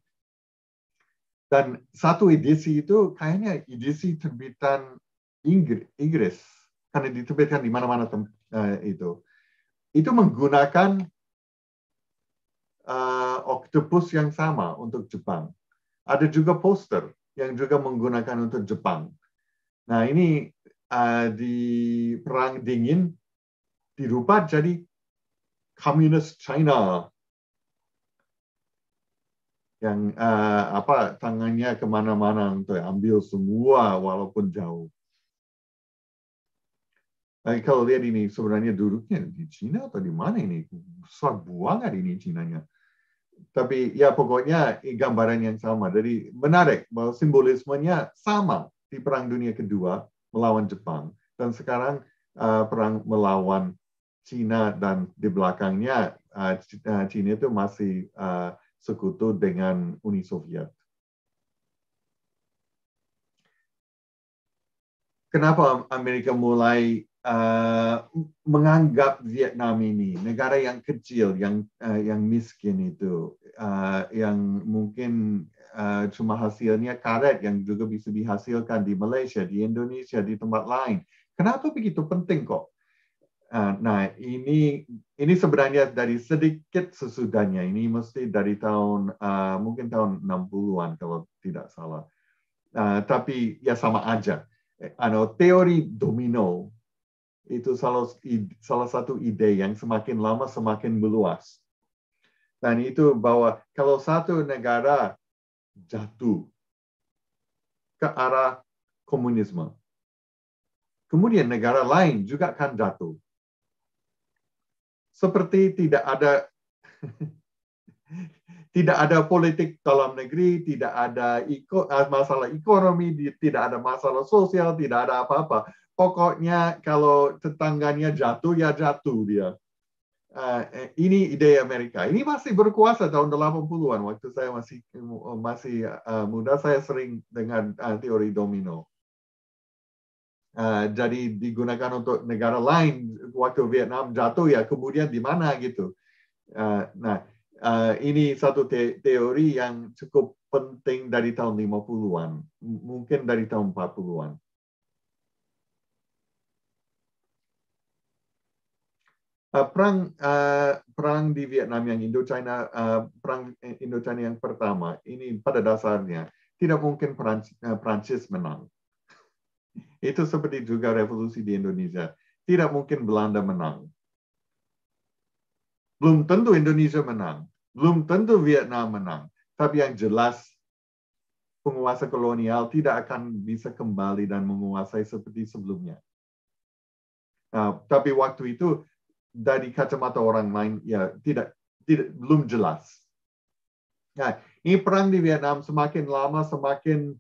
A: Dan satu edisi itu kayaknya edisi terbitan Inggris, karena diterbitkan di mana-mana uh, itu. Itu menggunakan uh, octopus yang sama untuk Jepang. Ada juga poster yang juga menggunakan untuk Jepang. Nah ini uh, di perang dingin dirubah jadi Communist China yang uh, apa tangannya kemana-mana untuk ambil semua walaupun jauh. Nah, kalau lihat ini sebenarnya duduknya di Cina atau di mana ini? Besar buangan ini Cina nya tapi ya pokoknya gambaran yang sama. Jadi menarik bahwa simbolismenya sama di Perang Dunia Kedua melawan Jepang dan sekarang uh, perang melawan Cina dan di belakangnya uh, Cina itu masih uh, sekutu dengan Uni Soviet. Kenapa Amerika mulai uh, menganggap Vietnam ini negara yang kecil, yang uh, yang miskin itu, uh, yang mungkin uh, cuma hasilnya karet yang juga bisa dihasilkan di Malaysia, di Indonesia, di tempat lain. Kenapa begitu penting kok? Uh, nah, ini ini sebenarnya dari sedikit sesudahnya. Ini mesti dari tahun uh, mungkin tahun 60-an kalau tidak salah. Uh, tapi ya sama aja. Ano, teori domino itu salah, salah satu ide yang semakin lama semakin meluas. Dan itu bahwa kalau satu negara jatuh ke arah komunisme, kemudian negara lain juga akan jatuh. Seperti tidak ada tidak ada politik dalam negeri, tidak ada eh, masalah ekonomi, tidak ada masalah sosial, tidak ada apa-apa pokoknya kalau tetangganya jatuh ya jatuh dia. Uh, ini ide Amerika. Ini masih berkuasa tahun 80-an waktu saya masih eh, masih uh, muda saya sering dengan uh, teori domino. Uh, jadi digunakan untuk negara lain waktu Vietnam jatuh ya kemudian di mana gitu. Uh, nah, uh, ini satu te teori yang cukup penting dari tahun 50-an, mungkin dari tahun 40-an Eh, perang uh, perang di Vietnam yang Indochina uh, perang Indochina yang pertama ini pada dasarnya tidak mungkin Prancis menang. Itu seperti juga revolusi di Indonesia. Tidak mungkin Belanda menang. Belum tentu Indonesia menang. Belum tentu Vietnam menang. Tapi yang jelas penguasa kolonial tidak akan bisa kembali dan menguasai seperti sebelumnya. Nah, tapi waktu itu dari kacamata orang lain ya tidak tidak belum jelas. Nah, ini perang di Vietnam semakin lama semakin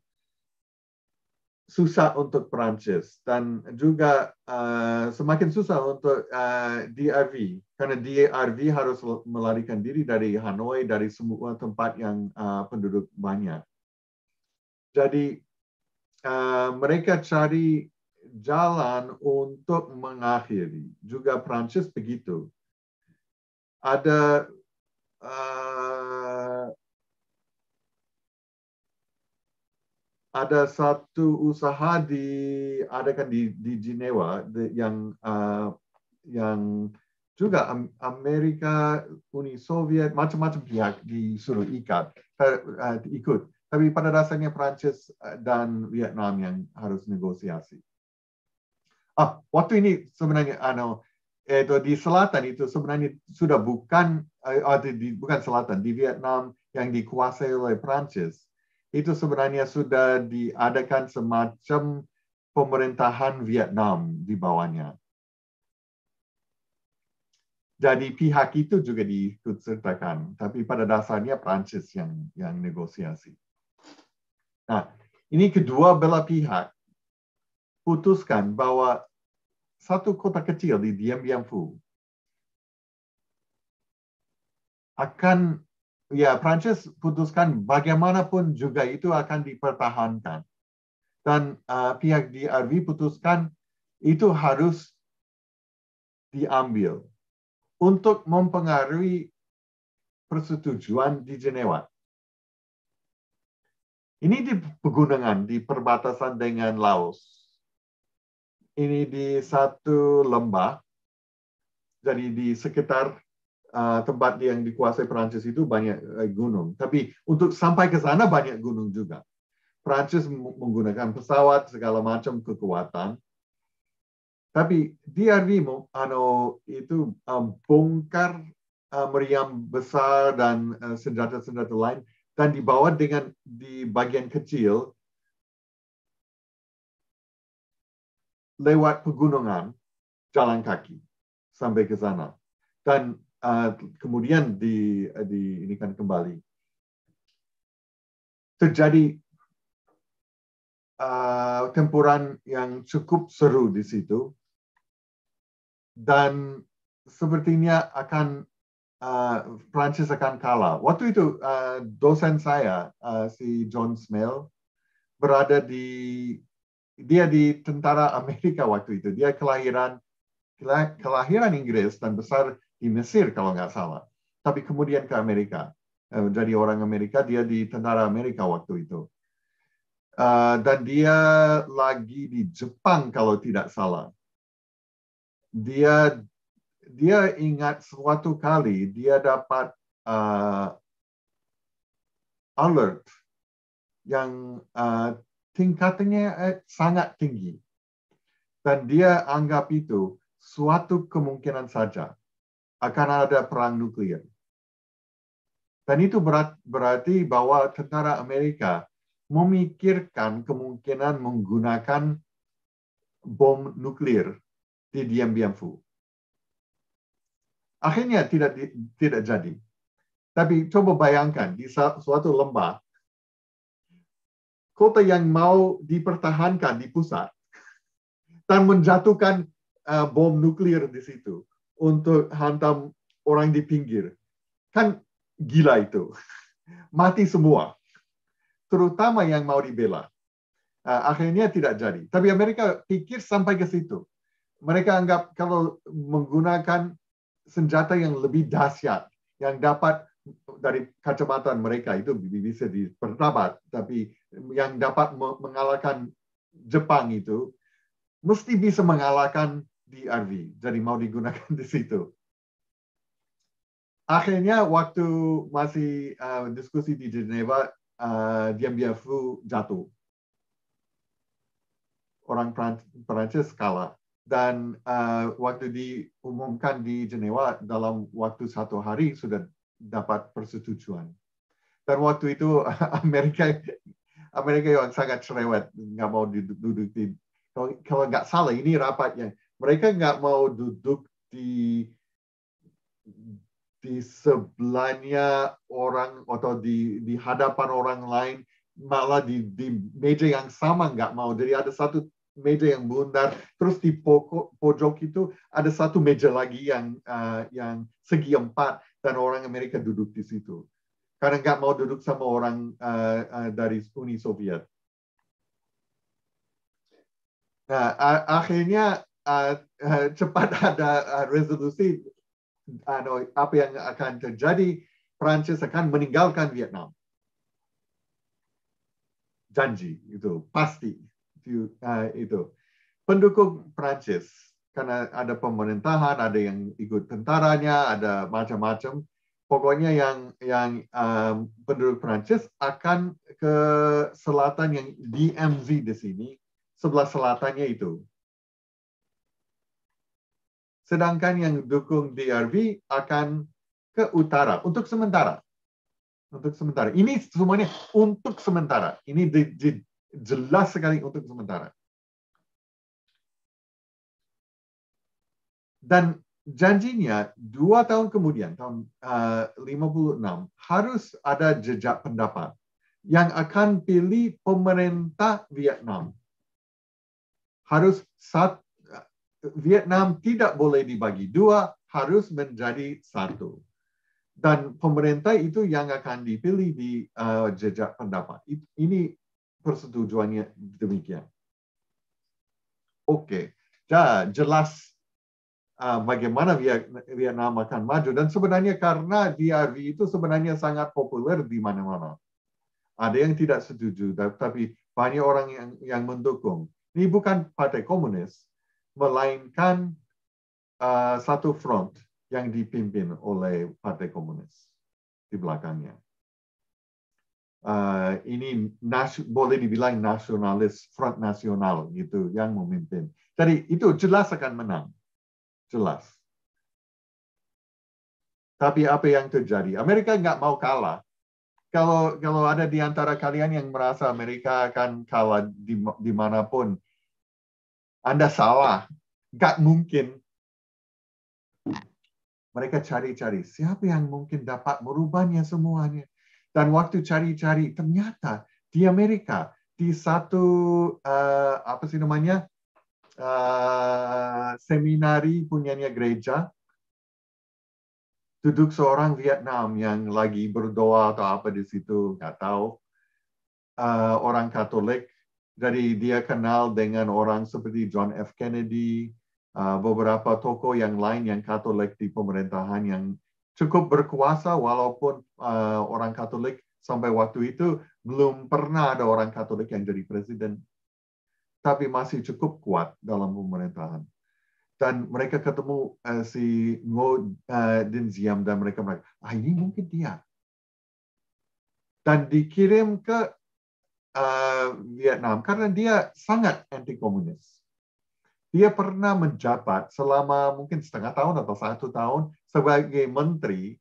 A: susah untuk Perancis dan juga uh, semakin susah untuk uh, eh, DRV karena DRV harus melarikan diri dari Hanoi dari semua tempat yang uh, penduduk banyak. Jadi uh, mereka cari jalan untuk mengakhiri. Juga Prancis begitu. Ada uh, ada satu usaha di ada kan di di Jenewa yang uh, yang juga Amerika, Uni Soviet, macam-macam pihak disuruh ikat, uh, ikut. Tapi pada dasarnya Prancis dan Vietnam yang harus negosiasi ah waktu ini sebenarnya ano itu di selatan itu sebenarnya sudah bukan eh, atau ah, di, bukan selatan di Vietnam yang dikuasai oleh Prancis itu sebenarnya sudah diadakan semacam pemerintahan Vietnam di bawahnya. Jadi pihak itu juga diikutsertakan, tapi pada dasarnya Prancis yang yang negosiasi. Nah, ini kedua belah pihak putuskan bahwa satu kota kecil di Diem Bien Phu akan ya Prancis putuskan bagaimanapun juga itu akan dipertahankan dan uh, pihak DRV putuskan itu harus diambil untuk mempengaruhi persetujuan di Jenewa. Ini di pegunungan di perbatasan dengan Laos ini di satu lembah, jadi di sekitar uh, tempat yang dikuasai Prancis itu banyak uh, gunung. Tapi untuk sampai ke sana banyak gunung juga. Prancis menggunakan pesawat segala macam kekuatan. Tapi DRV ano, itu uh, bongkar uh, meriam besar dan senjata-senjata uh, lain dan dibawa dengan di bagian kecil lewat pegunungan jalan kaki sampai ke sana dan uh, kemudian di, uh, di ini kan kembali terjadi uh, tempuran yang cukup seru di situ dan sepertinya akan uh, Prancis akan kalah. Waktu itu uh, dosen saya uh, si John Smell berada di dia di tentara Amerika waktu itu. Dia kelahiran kelahiran Inggris dan besar di Mesir kalau nggak salah. Tapi kemudian ke Amerika. Eh, jadi orang Amerika, dia di tentara Amerika waktu itu. Eh, dan dia lagi di Jepang kalau tidak salah. Dia dia ingat suatu kali dia dapat uh, alert yang uh, tingkatannya eh, sangat tinggi. Dan dia anggap itu suatu kemungkinan saja akan ada perang nuklir. Dan itu berarti bahwa tentara Amerika memikirkan kemungkinan menggunakan bom nuklir di Diem Bien Phu. Akhirnya tidak tidak jadi. Tapi coba bayangkan di suatu lembah kota yang mau dipertahankan di pusat dan menjatuhkan uh, bom nuklir di situ untuk hantam orang di pinggir. Kan gila itu. Mati semua. Terutama yang mau dibela. Uh, akhirnya tidak jadi. Tapi Amerika pikir sampai ke situ. Mereka anggap kalau menggunakan senjata yang lebih dahsyat, yang dapat dari kacamata mereka itu bisa diperdebat, tapi yang dapat mengalahkan Jepang itu mesti bisa mengalahkan DRV. Jadi mau digunakan di situ. Akhirnya waktu masih uh, diskusi di Geneva, uh, eh, Dian jatuh. Orang Perancis kalah. Dan uh, waktu diumumkan di Jenewa dalam waktu satu hari sudah dapat persetujuan. Dan waktu itu Amerika Amerika yang sangat cerewet, nggak mau duduk di kalau, kalau nggak salah ini rapatnya, mereka nggak mau duduk di di sebelahnya orang atau di di hadapan orang lain malah di di meja yang sama nggak mau jadi ada satu meja yang bundar terus di pokok, pojok itu ada satu meja lagi yang uh, yang segi empat dan orang Amerika duduk di situ. Karena nggak mau duduk sama orang uh, uh, dari Uni Soviet. Nah, akhirnya uh, uh, cepat ada uh, resolusi uh, apa yang akan terjadi. Prancis akan meninggalkan Vietnam. Janji itu pasti Uh, itu. Pendukung Prancis karena ada pemerintahan, ada yang ikut tentaranya, ada macam-macam. Pokoknya yang yang um, penduduk Prancis akan ke selatan yang DMZ di sini, sebelah selatannya itu. Sedangkan yang dukung DRV akan ke utara untuk sementara. Untuk sementara. Ini semuanya untuk sementara. Ini jelas sekali untuk sementara. Dan janjinya dua tahun kemudian, tahun eh, uh, 56, harus ada jejak pendapat yang akan pilih pemerintah Vietnam. Harus saat eh, Vietnam tidak boleh dibagi dua, harus menjadi satu. Dan pemerintah itu yang akan dipilih di uh, jejak pendapat. Ini persetujuannya demikian. Oke, okay. jelas Ah, bagaimana Vietnam akan maju. Dan sebenarnya karena DRV itu sebenarnya sangat populer di mana-mana. Ada yang tidak setuju, tapi banyak orang yang, yang mendukung. Ini bukan partai komunis, melainkan uh, satu front yang dipimpin oleh partai komunis di belakangnya. Uh, ini nas boleh dibilang nasionalis front nasional gitu yang memimpin. Jadi itu jelas akan menang jelas. Tapi apa yang terjadi? Amerika nggak mau kalah. Kalau kalau ada di antara kalian yang merasa Amerika akan kalah di dimanapun, Anda salah. Nggak mungkin. Mereka cari-cari siapa yang mungkin dapat merubahnya semuanya. Dan waktu cari-cari, ternyata di Amerika di satu uh, apa sih namanya uh, seminari punyanya gereja duduk seorang Vietnam yang lagi berdoa atau apa di situ nggak tahu uh, orang Katolik jadi dia kenal dengan orang seperti John F Kennedy uh, beberapa tokoh yang lain yang Katolik di pemerintahan yang cukup berkuasa walaupun uh, orang Katolik sampai waktu itu belum pernah ada orang Katolik yang jadi presiden tapi masih cukup kuat dalam pemerintahan. Dan mereka ketemu uh, si Ngo uh, Din Ziam dan mereka mereka, ah ini mungkin dia. Dan dikirim ke uh, Vietnam karena dia sangat anti komunis. Dia pernah menjabat selama mungkin setengah tahun atau satu tahun sebagai menteri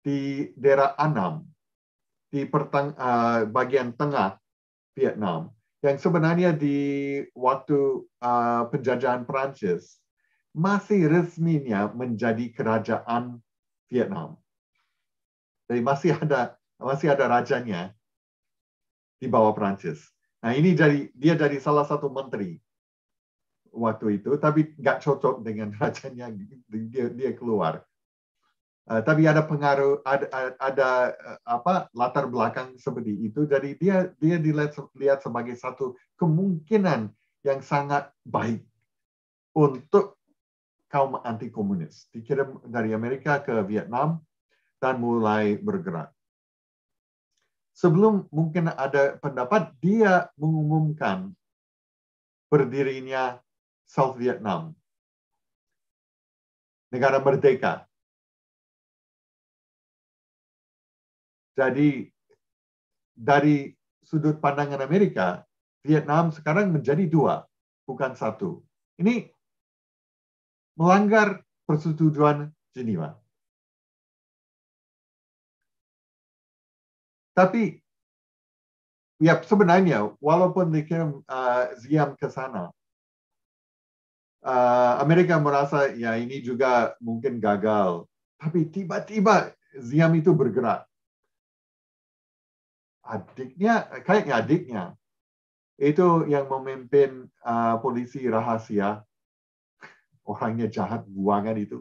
A: di daerah Anam di bagian tengah Vietnam yang sebenarnya di waktu uh, penjajahan Perancis masih resminya menjadi kerajaan Vietnam. Jadi masih ada masih ada rajanya di bawah Perancis. Nah ini jadi dia jadi salah satu menteri waktu itu, tapi nggak cocok dengan rajanya dia dia keluar. Eh, tapi ada pengaruh ada, ada eh, apa latar belakang seperti itu jadi dia dia dilihat lihat sebagai satu kemungkinan yang sangat baik untuk kaum anti komunis dikirim dari Amerika ke Vietnam dan mulai bergerak sebelum mungkin ada pendapat dia mengumumkan berdirinya South Vietnam negara merdeka Jadi dari sudut pandangan Amerika, Vietnam sekarang menjadi dua, bukan satu. Ini melanggar persetujuan Jenewa. Tapi ya sebenarnya walaupun dikirim uh, Ziam ke sana, uh, Amerika merasa ya ini juga mungkin gagal. Tapi tiba-tiba Ziam itu bergerak adiknya kayaknya adiknya itu yang memimpin uh, polisi rahasia orangnya jahat buangan itu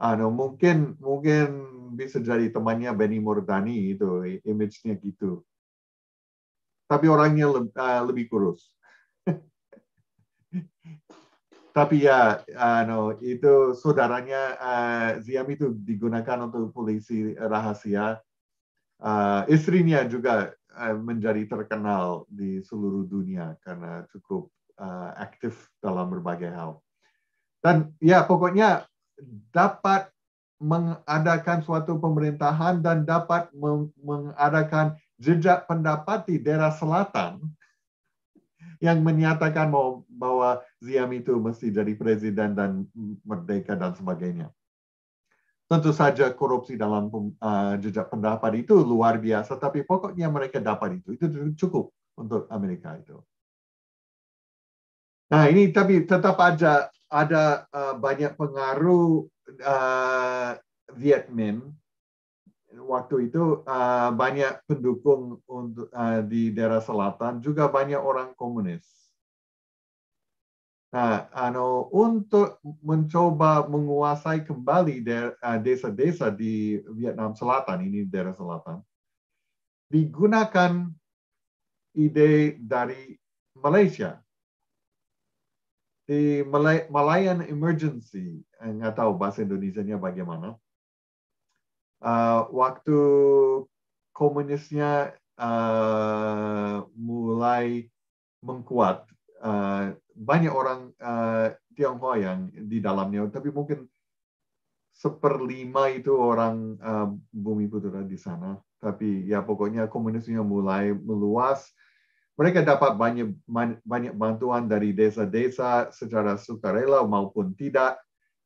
A: ano mungkin mungkin bisa jadi temannya Benny Mordani itu image-nya gitu tapi orangnya le uh, lebih kurus tapi ya ano itu saudaranya uh, Ziam itu digunakan untuk polisi rahasia Uh, istrinya juga eh, menjadi terkenal di seluruh dunia karena cukup uh, aktif dalam berbagai hal. Dan ya pokoknya dapat mengadakan suatu pemerintahan dan dapat mengadakan jejak pendapat di daerah selatan yang menyatakan bahwa Ziam itu mesti jadi presiden dan merdeka dan sebagainya. Tentu saja korupsi dalam uh, jejak pendapat itu luar biasa, tapi pokoknya mereka dapat itu. Itu cukup untuk Amerika itu. Nah ini tapi tetap aja ada uh, banyak pengaruh uh, Vietnam waktu itu uh, banyak pendukung untuk uh, di daerah selatan juga banyak orang komunis Nah, ano, untuk mencoba menguasai kembali ah, desa-desa di Vietnam Selatan, ini daerah selatan, digunakan ide dari Malaysia. Di Malayan Emergency, eh, nggak tahu bahasa Indonesia-nya bagaimana, uh, waktu komunisnya uh, mulai mengkuat, uh, banyak orang uh, Tionghoa yang di dalamnya, tapi mungkin seperlima itu orang uh, bumi putra di sana. Tapi ya pokoknya komunisnya mulai meluas. Mereka dapat banyak banyak bantuan dari desa-desa secara sukarela maupun tidak.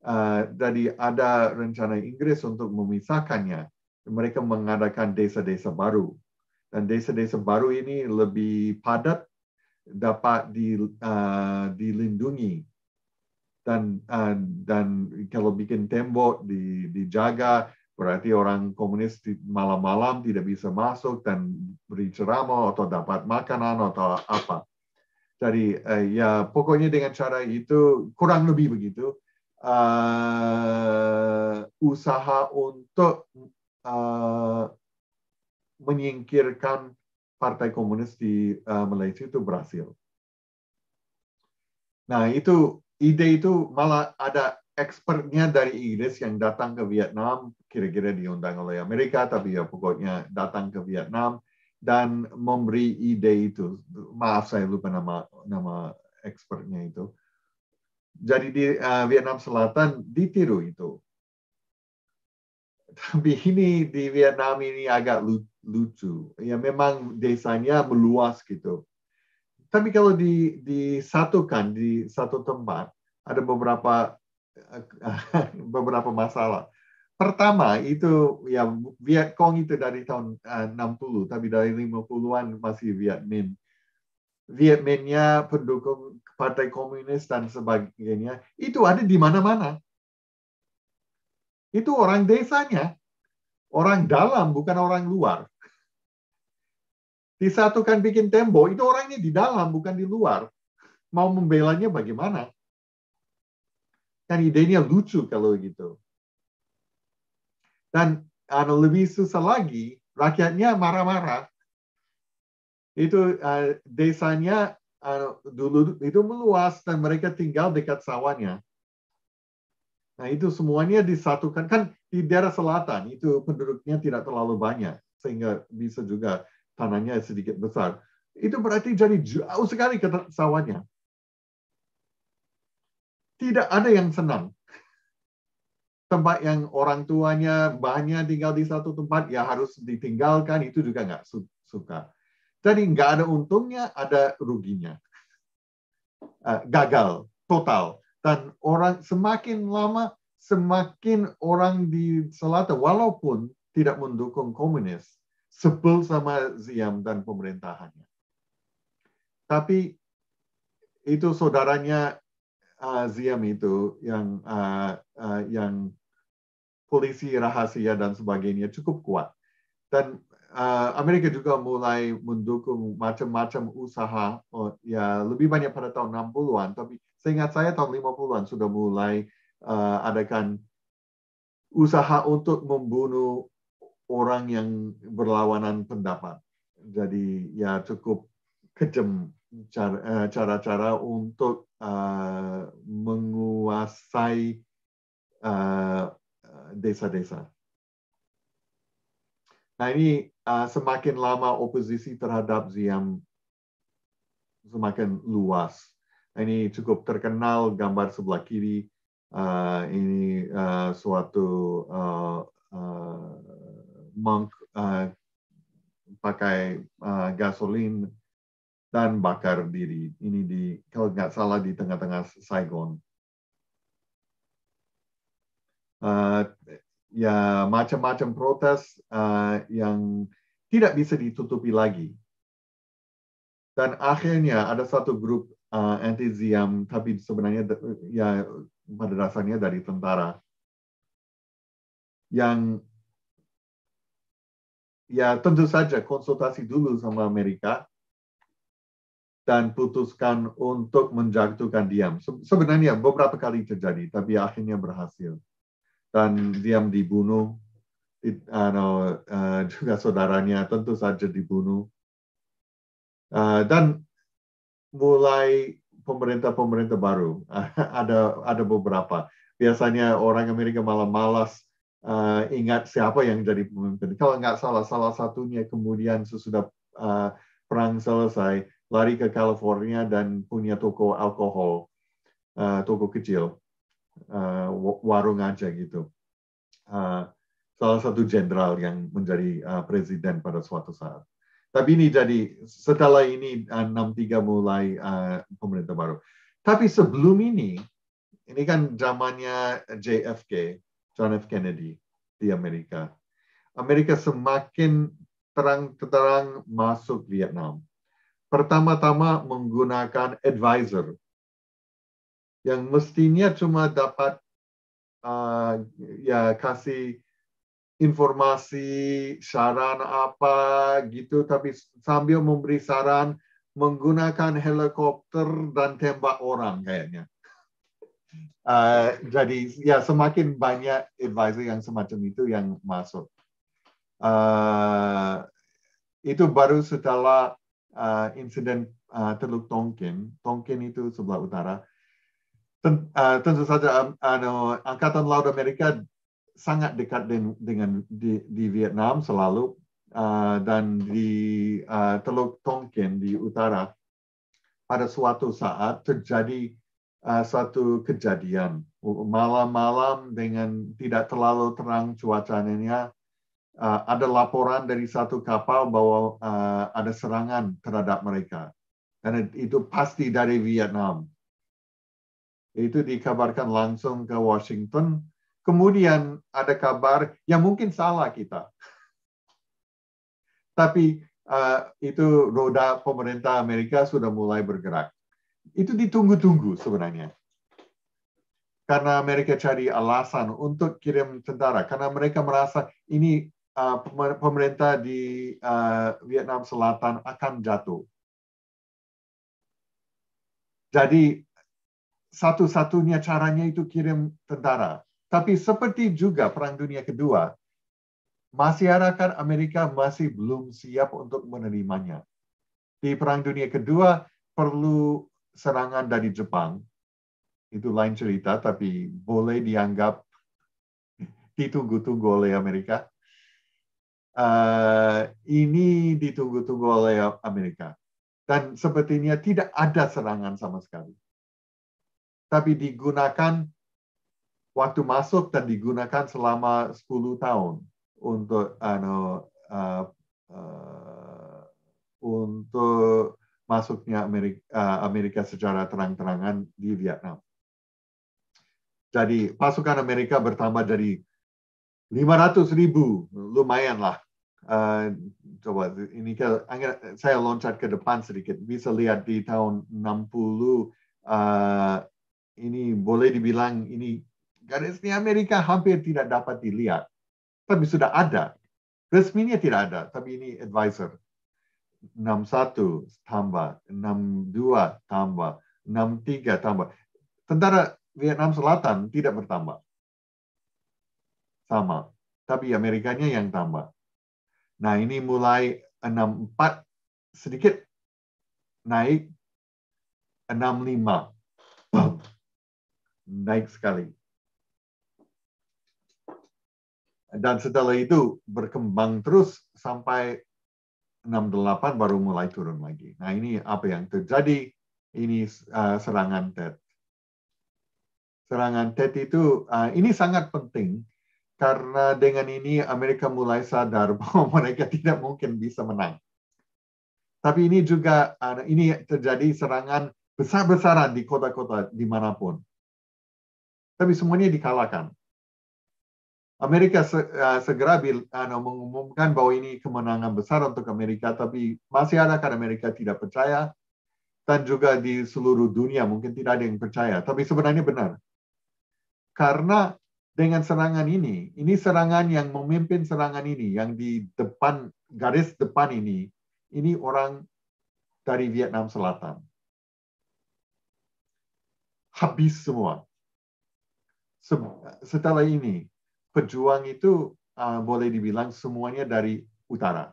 A: Uh, eh, dari ada rencana Inggris untuk memisahkannya. Mereka mengadakan desa-desa baru dan desa-desa baru ini lebih padat dapat di, uh, dilindungi dan uh, dan kalau bikin tembok di, dijaga berarti orang komunis malam-malam tidak bisa masuk dan beri ceramah atau dapat makanan atau apa. Jadi uh, ya pokoknya dengan cara itu kurang lebih begitu uh, usaha untuk uh, menyingkirkan Partai Komunis di uh, Malaysia itu berhasil. Nah, itu ide itu malah ada expertnya dari Inggris yang datang ke Vietnam, kira-kira diundang oleh Amerika, tapi ya pokoknya datang ke Vietnam dan memberi ide itu. Maaf saya lupa nama nama expertnya itu. Jadi di uh, Vietnam Selatan ditiru itu. Tapi ini di Vietnam ini agak lucu lucu. Ya memang desanya meluas gitu. Tapi kalau di, disatukan di satu tempat, ada beberapa beberapa masalah. Pertama itu ya Viet Cong itu dari tahun 60 eh, tapi dari 50-an masih Viet Minh. Viet Minh-nya pendukung Partai Komunis dan sebagainya itu ada di mana-mana. Itu orang desanya, orang dalam bukan orang luar. Disatukan bikin tembok, itu orangnya di dalam, bukan di luar. Mau membelanya bagaimana? Kan idenya lucu kalau gitu. Dan anu, lebih susah lagi, rakyatnya marah-marah. Itu uh, desanya uh, dulu itu meluas dan mereka tinggal dekat sawahnya. Nah, itu semuanya disatukan. Kan di daerah selatan, itu penduduknya tidak terlalu banyak. Sehingga bisa juga tanahnya sedikit besar. Itu berarti jadi jauh sekali ke sawahnya. Tidak ada yang senang. Tempat yang orang tuanya banyak tinggal di satu tempat, ya harus ditinggalkan, itu juga nggak suka. Jadi nggak ada untungnya, ada ruginya. Eh, gagal, total. Dan orang semakin lama, semakin orang di selatan, walaupun tidak mendukung komunis, sebel sama Ziam dan pemerintahannya. Tapi itu saudaranya uh, Ziam itu yang uh, uh, yang polisi rahasia dan sebagainya cukup kuat. Dan uh, Amerika juga mulai mendukung macam-macam usaha oh, ya lebih banyak pada tahun 60-an tapi seingat saya tahun 50-an sudah mulai uh, adakan usaha untuk membunuh orang yang berlawanan pendapat. Jadi ya cukup kejam eh, cara-cara untuk uh, menguasai desa eh, desa-desa. Nah ini uh, semakin lama oposisi terhadap Ziam semakin luas. Nah, ini cukup terkenal gambar sebelah kiri. Uh, ini uh, suatu uh, meng, uh, pakai uh, gasolin dan bakar diri. Ini di kalau nggak salah di tengah-tengah Saigon. Uh, ya macam-macam protes uh, yang tidak bisa ditutupi lagi. Dan akhirnya ada satu grup uh, anti Ziam, tapi sebenarnya ya pada dasarnya dari tentara yang ya tentu saja konsultasi dulu sama Amerika dan putuskan untuk menjatuhkan diam. Sebenarnya beberapa kali terjadi, tapi akhirnya berhasil. Dan diam dibunuh, eh, juga saudaranya tentu saja dibunuh. Eh, dan mulai pemerintah-pemerintah baru ada ada beberapa. Biasanya orang Amerika malah malas uh, ingat siapa yang jadi pemimpin. Kalau nggak salah, salah satunya kemudian sesudah uh, perang selesai, lari ke California dan punya toko alkohol, uh, toko kecil, uh, warung aja gitu. Uh, salah satu jenderal yang menjadi uh, presiden pada suatu saat. Tapi ini jadi setelah ini uh, 63 mulai uh, pemerintah baru. Tapi sebelum ini, ini kan zamannya JFK, John F. Kennedy di Amerika. Amerika semakin terang-terang masuk Vietnam. Pertama-tama menggunakan advisor yang mestinya cuma dapat uh, ya kasih informasi saran apa gitu tapi sambil memberi saran menggunakan helikopter dan tembak orang kayaknya Uh, jadi ya semakin banyak advisor yang semacam itu yang masuk. Uh, itu baru setelah uh, insiden uh, Teluk Tongkin. Tongkin itu sebelah utara. Ten, uh, tentu saja, um, ano, Angkatan Laut Amerika sangat dekat dengan, dengan di, di Vietnam selalu uh, dan di uh, Teluk Tongkin di utara pada suatu saat terjadi uh, suatu kejadian malam-malam dengan tidak terlalu terang cuacanya ya, uh, ada laporan dari satu kapal bahwa uh, ada serangan terhadap mereka dan itu pasti dari Vietnam itu dikabarkan langsung ke Washington kemudian ada kabar yang mungkin salah kita tapi uh, itu roda pemerintah Amerika sudah mulai bergerak itu ditunggu-tunggu sebenarnya. Karena mereka cari alasan untuk kirim tentara, karena mereka merasa ini uh, pemerintah di uh, Vietnam Selatan akan jatuh. Jadi satu-satunya caranya itu kirim tentara. Tapi seperti juga Perang Dunia Kedua, masyarakat Amerika masih belum siap untuk menerimanya. Di Perang Dunia Kedua perlu serangan dari Jepang itu lain cerita tapi boleh dianggap ditunggu-tunggu oleh Amerika. Uh, ini ditunggu-tunggu oleh Amerika. Dan sepertinya tidak ada serangan sama sekali. Tapi digunakan waktu masuk dan digunakan selama 10 tahun untuk uh, uh, uh, untuk masuknya Amerika, eh, Amerika secara terang-terangan di Vietnam. Jadi pasukan Amerika bertambah dari 500 ribu, lumayan lah. Uh, coba ini saya loncat ke depan sedikit. Bisa lihat di tahun 60 uh, eh, ini boleh dibilang ini garisnya Amerika hampir tidak dapat dilihat, tapi sudah ada. Resminya tidak ada, tapi ini advisor 61 tambah 62 tambah 63 tambah. Tentara Vietnam Selatan tidak bertambah. Sama. Tapi Amerikanya yang tambah. Nah, ini mulai 64 sedikit naik 65. Naik sekali. Dan setelah itu berkembang terus sampai 68 baru mulai turun lagi. Nah ini apa yang terjadi? Ini uh, serangan TET. Serangan TET itu uh, ini sangat penting karena dengan ini Amerika mulai sadar bahwa mereka tidak mungkin bisa menang. Tapi ini juga uh, ini terjadi serangan besar-besaran di kota-kota dimanapun. Tapi semuanya dikalahkan Amerika eh, segera mengumumkan bahwa ini kemenangan besar untuk Amerika, tapi masih ada karena Amerika tidak percaya dan juga di seluruh dunia mungkin tidak ada yang percaya, tapi sebenarnya benar. Karena dengan serangan ini, ini serangan yang memimpin serangan ini, yang di depan garis depan ini, ini orang dari Vietnam Selatan. Habis semua. Setelah ini, pejuang itu uh, boleh dibilang semuanya dari utara.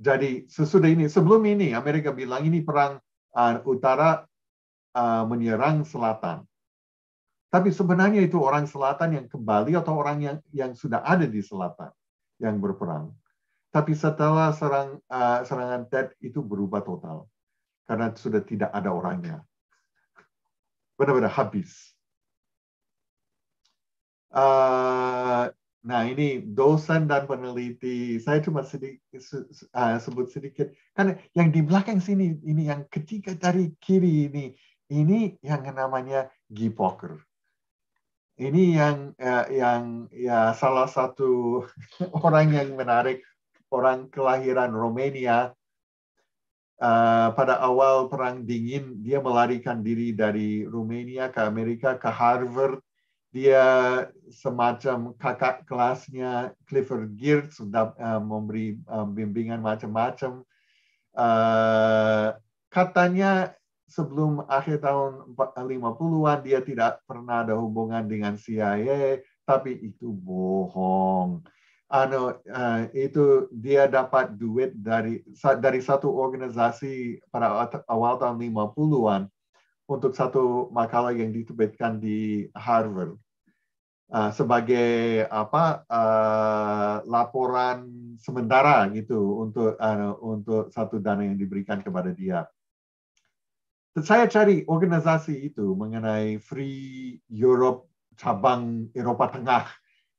A: Jadi sesudah ini, sebelum ini Amerika bilang ini perang uh, utara uh, menyerang selatan. Tapi sebenarnya itu orang selatan yang kembali atau orang yang yang sudah ada di selatan yang berperang. Tapi setelah serang, uh, serangan Ted itu berubah total karena sudah tidak ada orangnya. Benar-benar habis. Eh, nah ini dosen dan peneliti saya cuma sedikit uh, eh, sebut sedikit karena yang di belakang sini ini yang ketiga dari kiri ini ini yang namanya Gipoker ini yang uh, yang ya salah satu orang yang menarik orang kelahiran Romania uh, pada awal Perang Dingin, dia melarikan diri dari Romania ke Amerika, ke Harvard, dia semacam kakak kelasnya Clifford Geertz sudah eh, memberi eh, bimbingan macam-macam. Eh, katanya sebelum akhir tahun 50-an dia tidak pernah ada hubungan dengan CIA, tapi itu bohong. Ano, itu dia dapat duit dari dari satu organisasi pada awal tahun 50-an untuk satu makalah yang diterbitkan di Harvard ah, sebagai apa ah, laporan sementara gitu untuk ah, untuk satu dana yang diberikan kepada dia. saya cari organisasi itu mengenai Free Europe cabang Eropa Tengah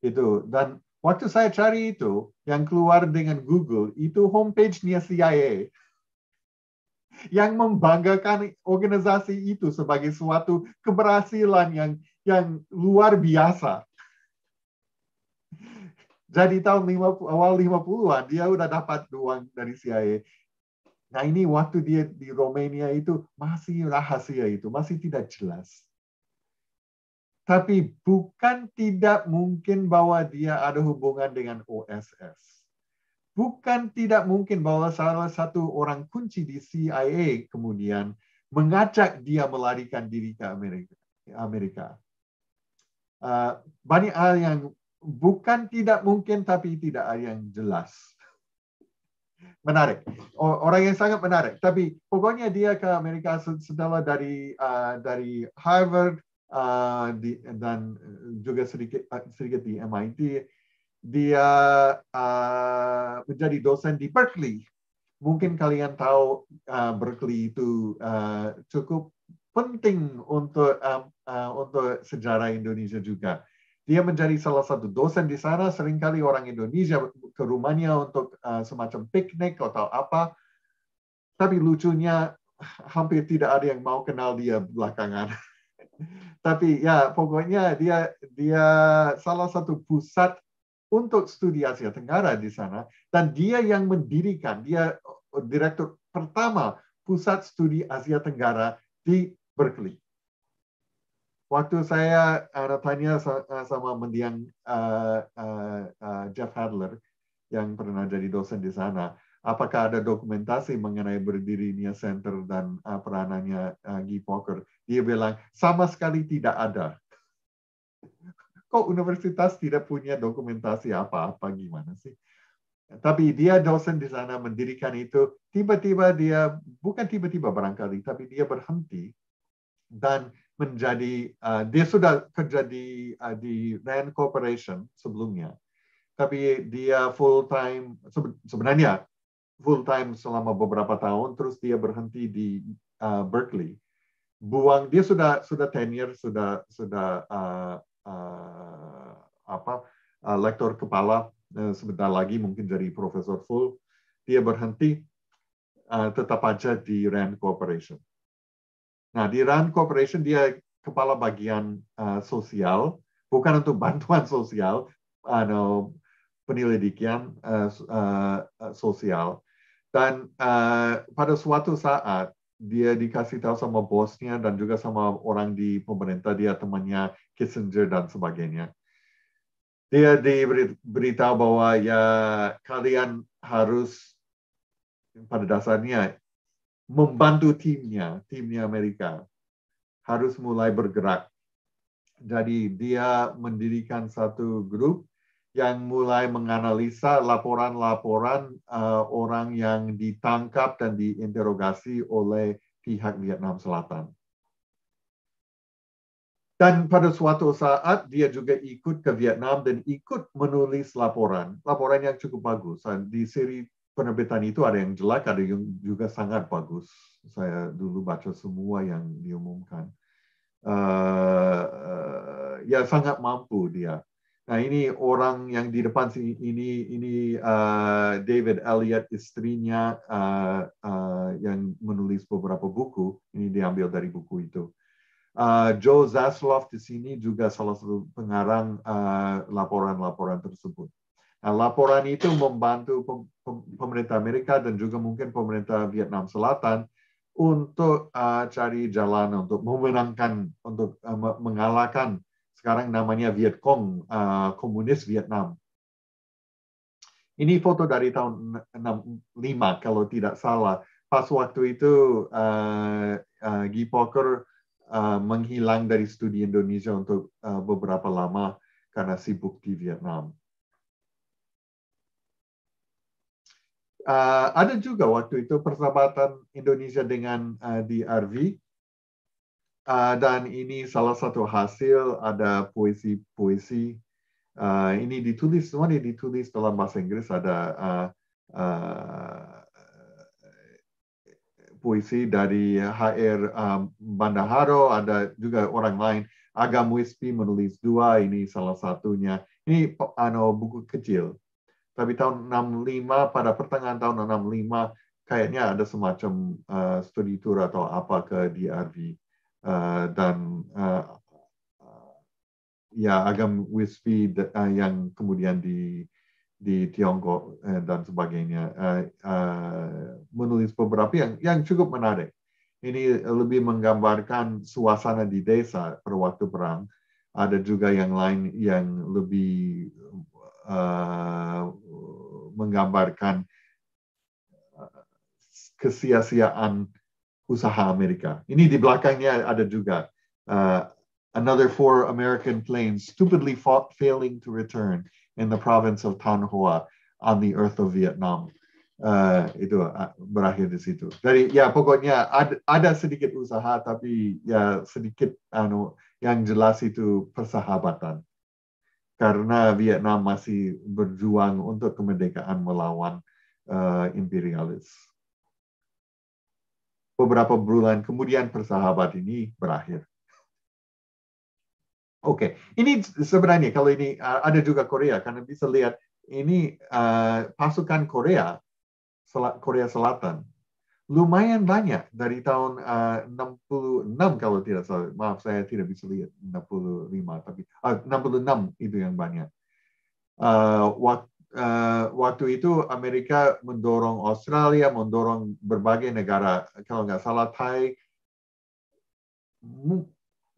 A: itu dan waktu saya cari itu yang keluar dengan Google itu homepage-nya CIA yang membanggakan organisasi itu sebagai suatu keberhasilan yang yang luar biasa. Jadi tahun 50, awal 50-an dia udah dapat uang dari CIA. Nah ini waktu dia di Romania itu masih rahasia itu, masih tidak jelas. Tapi bukan tidak mungkin bahwa dia ada hubungan dengan OSS bukan tidak mungkin bahwa salah satu orang kunci di CIA kemudian mengajak dia melarikan diri ke Amerika. Uh, banyak hal yang bukan tidak mungkin tapi tidak ada yang jelas. Menarik, orang yang sangat menarik. Tapi pokoknya dia ke Amerika setelah dari uh, dari Harvard uh, dan juga sedikit sedikit di MIT dia uh, menjadi dosen di Berkeley. Mungkin kalian tahu uh, Berkeley itu uh, cukup penting untuk uh, uh, untuk sejarah Indonesia juga. Dia menjadi salah satu dosen di sana. Seringkali orang Indonesia ke rumahnya untuk uh, semacam piknik atau apa. Tapi lucunya hampir tidak ada yang mau kenal dia belakangan. Tapi ya pokoknya dia dia salah satu pusat untuk studi Asia Tenggara di sana dan dia yang mendirikan dia eh, direktur pertama pusat studi Asia Tenggara di Berkeley. Waktu saya eh, ada tanya eh, sama mendiang Jeff Hadler yang pernah jadi dosen di sana, apakah ada dokumentasi mengenai berdirinya center dan peranannya uh, Guy Poker? Dia bilang sama sekali tidak ada kok universitas tidak punya dokumentasi apa-apa gimana sih? Tapi dia dosen di sana mendirikan itu, tiba-tiba dia, bukan tiba-tiba barangkali, tapi dia berhenti dan menjadi, uh, dia sudah kerja di, uh, di Rand Corporation sebelumnya, tapi dia full-time, sebenarnya full-time selama beberapa tahun, terus dia berhenti di uh, Berkeley buang dia sudah sudah tenure sudah sudah uh, uh, apa uh, lektor kepala uh, sebentar lagi mungkin jadi Profesor Full dia berhenti uh, tetap aja di Rand Corporation. Nah di Rand Corporation dia kepala bagian uh, sosial bukan untuk bantuan sosial, uh, penyelidikan uh, uh, sosial dan uh, pada suatu saat dia dikasih tahu sama bosnya dan juga sama orang di pemerintah dia temannya Kissinger dan sebagainya. Dia diberitahu bahwa ya kalian harus pada dasarnya membantu timnya, timnya Amerika harus mulai bergerak. Jadi dia mendirikan satu grup yang mulai menganalisa laporan-laporan uh, orang yang ditangkap dan diinterogasi oleh pihak Vietnam Selatan. Dan pada suatu saat dia juga ikut ke Vietnam dan ikut menulis laporan, laporan yang cukup bagus. Di seri penerbitan itu ada yang jelek, ada yang juga sangat bagus. Saya dulu baca semua yang diumumkan. Eh, eh, ya sangat mampu dia. Nah ini orang yang di depan sini ini ini uh, David Elliot istrinya uh, uh, yang menulis beberapa buku. Ini diambil dari buku itu Uh, Joe Zasloff di sini juga salah satu pengarang eh, laporan-laporan uh, tersebut. Nah, laporan itu membantu pemerintah Amerika dan juga mungkin pemerintah Vietnam Selatan untuk uh, cari jalan untuk memenangkan, untuk uh, mengalahkan sekarang namanya Vietcong, uh, komunis Vietnam. Ini foto dari tahun 65 kalau tidak salah. Pas waktu itu uh, uh, Guy Poker Eh, menghilang dari studi Indonesia untuk eh, beberapa lama karena sibuk di Vietnam. Eh, ada juga waktu itu persahabatan Indonesia dengan uh, DRV. dan ini salah satu hasil ada puisi-puisi. ini ditulis, semuanya ditulis dalam bahasa Inggris. Ada puisi dari HR um, Bandaharo, ada juga orang lain. Agam Wispi menulis dua, ini salah satunya. Ini ano, buku kecil. Tapi tahun 65, pada pertengahan tahun 65, kayaknya ada semacam uh, studi tour atau apa ke DRV. Uh, dan uh, ya Agam Wispi uh, yang kemudian di di Tiongkok eh, dan sebagainya eh, eh, menulis beberapa yang yang cukup menarik. Ini lebih menggambarkan suasana di desa pada waktu perang. Ada juga yang lain yang lebih Uh, menggambarkan eh, kesia-siaan usaha Amerika. Ini di belakangnya ada juga uh, another four American planes stupidly fought, failing to return in the province of Hoa on the earth of Vietnam. Uh, itu uh, berakhir di situ. Jadi ya pokoknya ada, ada sedikit usaha tapi ya sedikit anu yang jelas itu persahabatan. Karena Vietnam masih berjuang untuk kemerdekaan melawan uh, imperialis. Beberapa bulan kemudian persahabatan ini berakhir. Oke, okay. ini sebenarnya kalau ini ada juga Korea karena bisa lihat ini uh, pasukan Korea Sel Korea Selatan lumayan banyak dari tahun uh, 66 kalau tidak salah. Maaf saya tidak bisa lihat 65 tapi uh, 66 itu yang banyak. Uh, wak uh, waktu itu Amerika mendorong Australia, mendorong berbagai negara kalau nggak salah Thai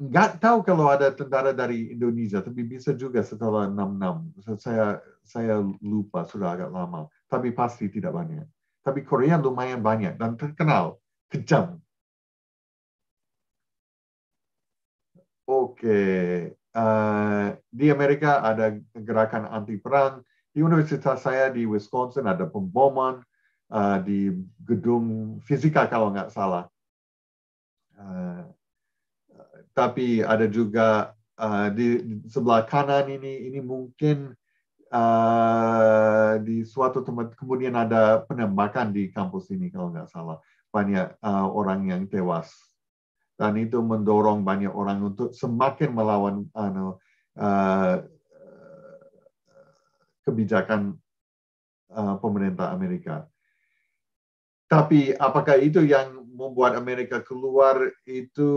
A: nggak tahu kalau ada tentara dari Indonesia, tapi bisa juga setelah 66. Saya saya lupa sudah agak lama, tapi pasti tidak banyak. Tapi Korea lumayan banyak dan terkenal, kejam. Oke, okay. uh, eh, di Amerika ada gerakan anti perang. Di universitas saya di Wisconsin ada pemboman uh, di gedung fisika kalau nggak salah. Uh, tapi ada juga uh, di, di sebelah kanan ini ini mungkin uh, di suatu tempat kemudian ada penembakan di kampus ini kalau nggak salah banyak uh, orang yang tewas dan itu mendorong banyak orang untuk semakin melawan uh, uh, kebijakan uh, pemerintah Amerika. Tapi apakah itu yang membuat Amerika keluar itu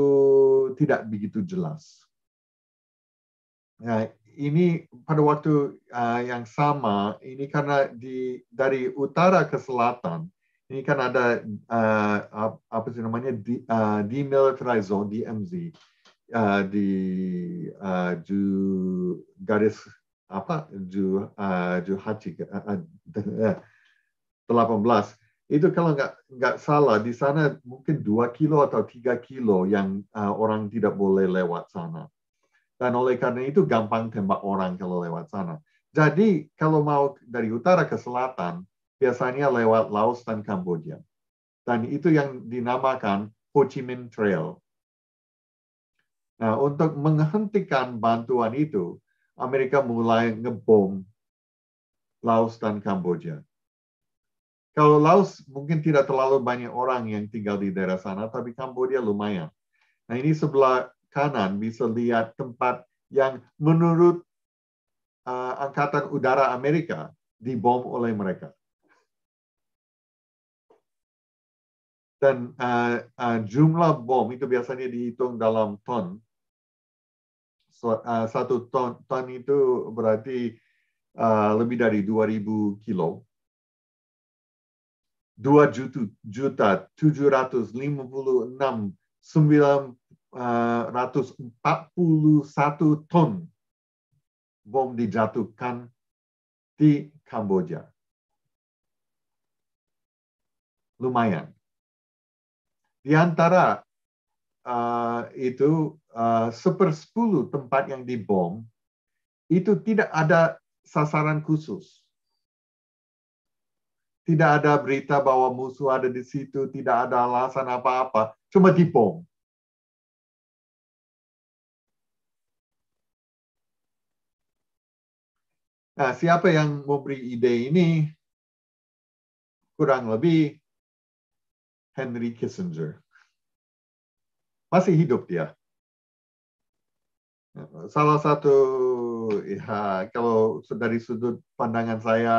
A: tidak begitu jelas. Nah, ini pada waktu uh, yang sama, ini karena di dari utara ke selatan, ini kan ada uh, apa sih namanya di, uh, demilitarized zone DMZ uh, di uh, garis apa ju uh, ju uh, 18 uh, uh, itu kalau nggak nggak salah di sana mungkin dua kilo atau tiga kilo yang uh, orang tidak boleh lewat sana dan oleh karena itu gampang tembak orang kalau lewat sana jadi kalau mau dari utara ke selatan biasanya lewat Laos dan Kamboja dan itu yang dinamakan Ho Chi Minh Trail nah untuk menghentikan bantuan itu Amerika mulai ngebom Laos dan Kamboja kalau Laos mungkin tidak terlalu banyak orang yang tinggal di daerah sana, tapi Kamboja lumayan. Nah ini sebelah kanan bisa lihat tempat yang menurut uh, Angkatan Udara Amerika dibom oleh mereka. Dan uh, uh, jumlah bom itu biasanya dihitung dalam ton. So, uh, satu ton, ton itu berarti uh, lebih dari 2.000 kilo dua juta tujuh ratus lima puluh enam sembilan eh, ratus empat puluh satu ton bom dijatuhkan di Kamboja. Lumayan. Di antara uh, itu eh, seper uh, tempat yang dibom itu tidak ada sasaran khusus tidak ada berita bahwa musuh ada di situ, tidak ada alasan apa-apa, cuma dibom.
B: Nah, siapa yang memberi ide ini? Kurang
A: lebih Henry Kissinger. Masih hidup dia. Salah satu, ya, kalau dari sudut pandangan saya,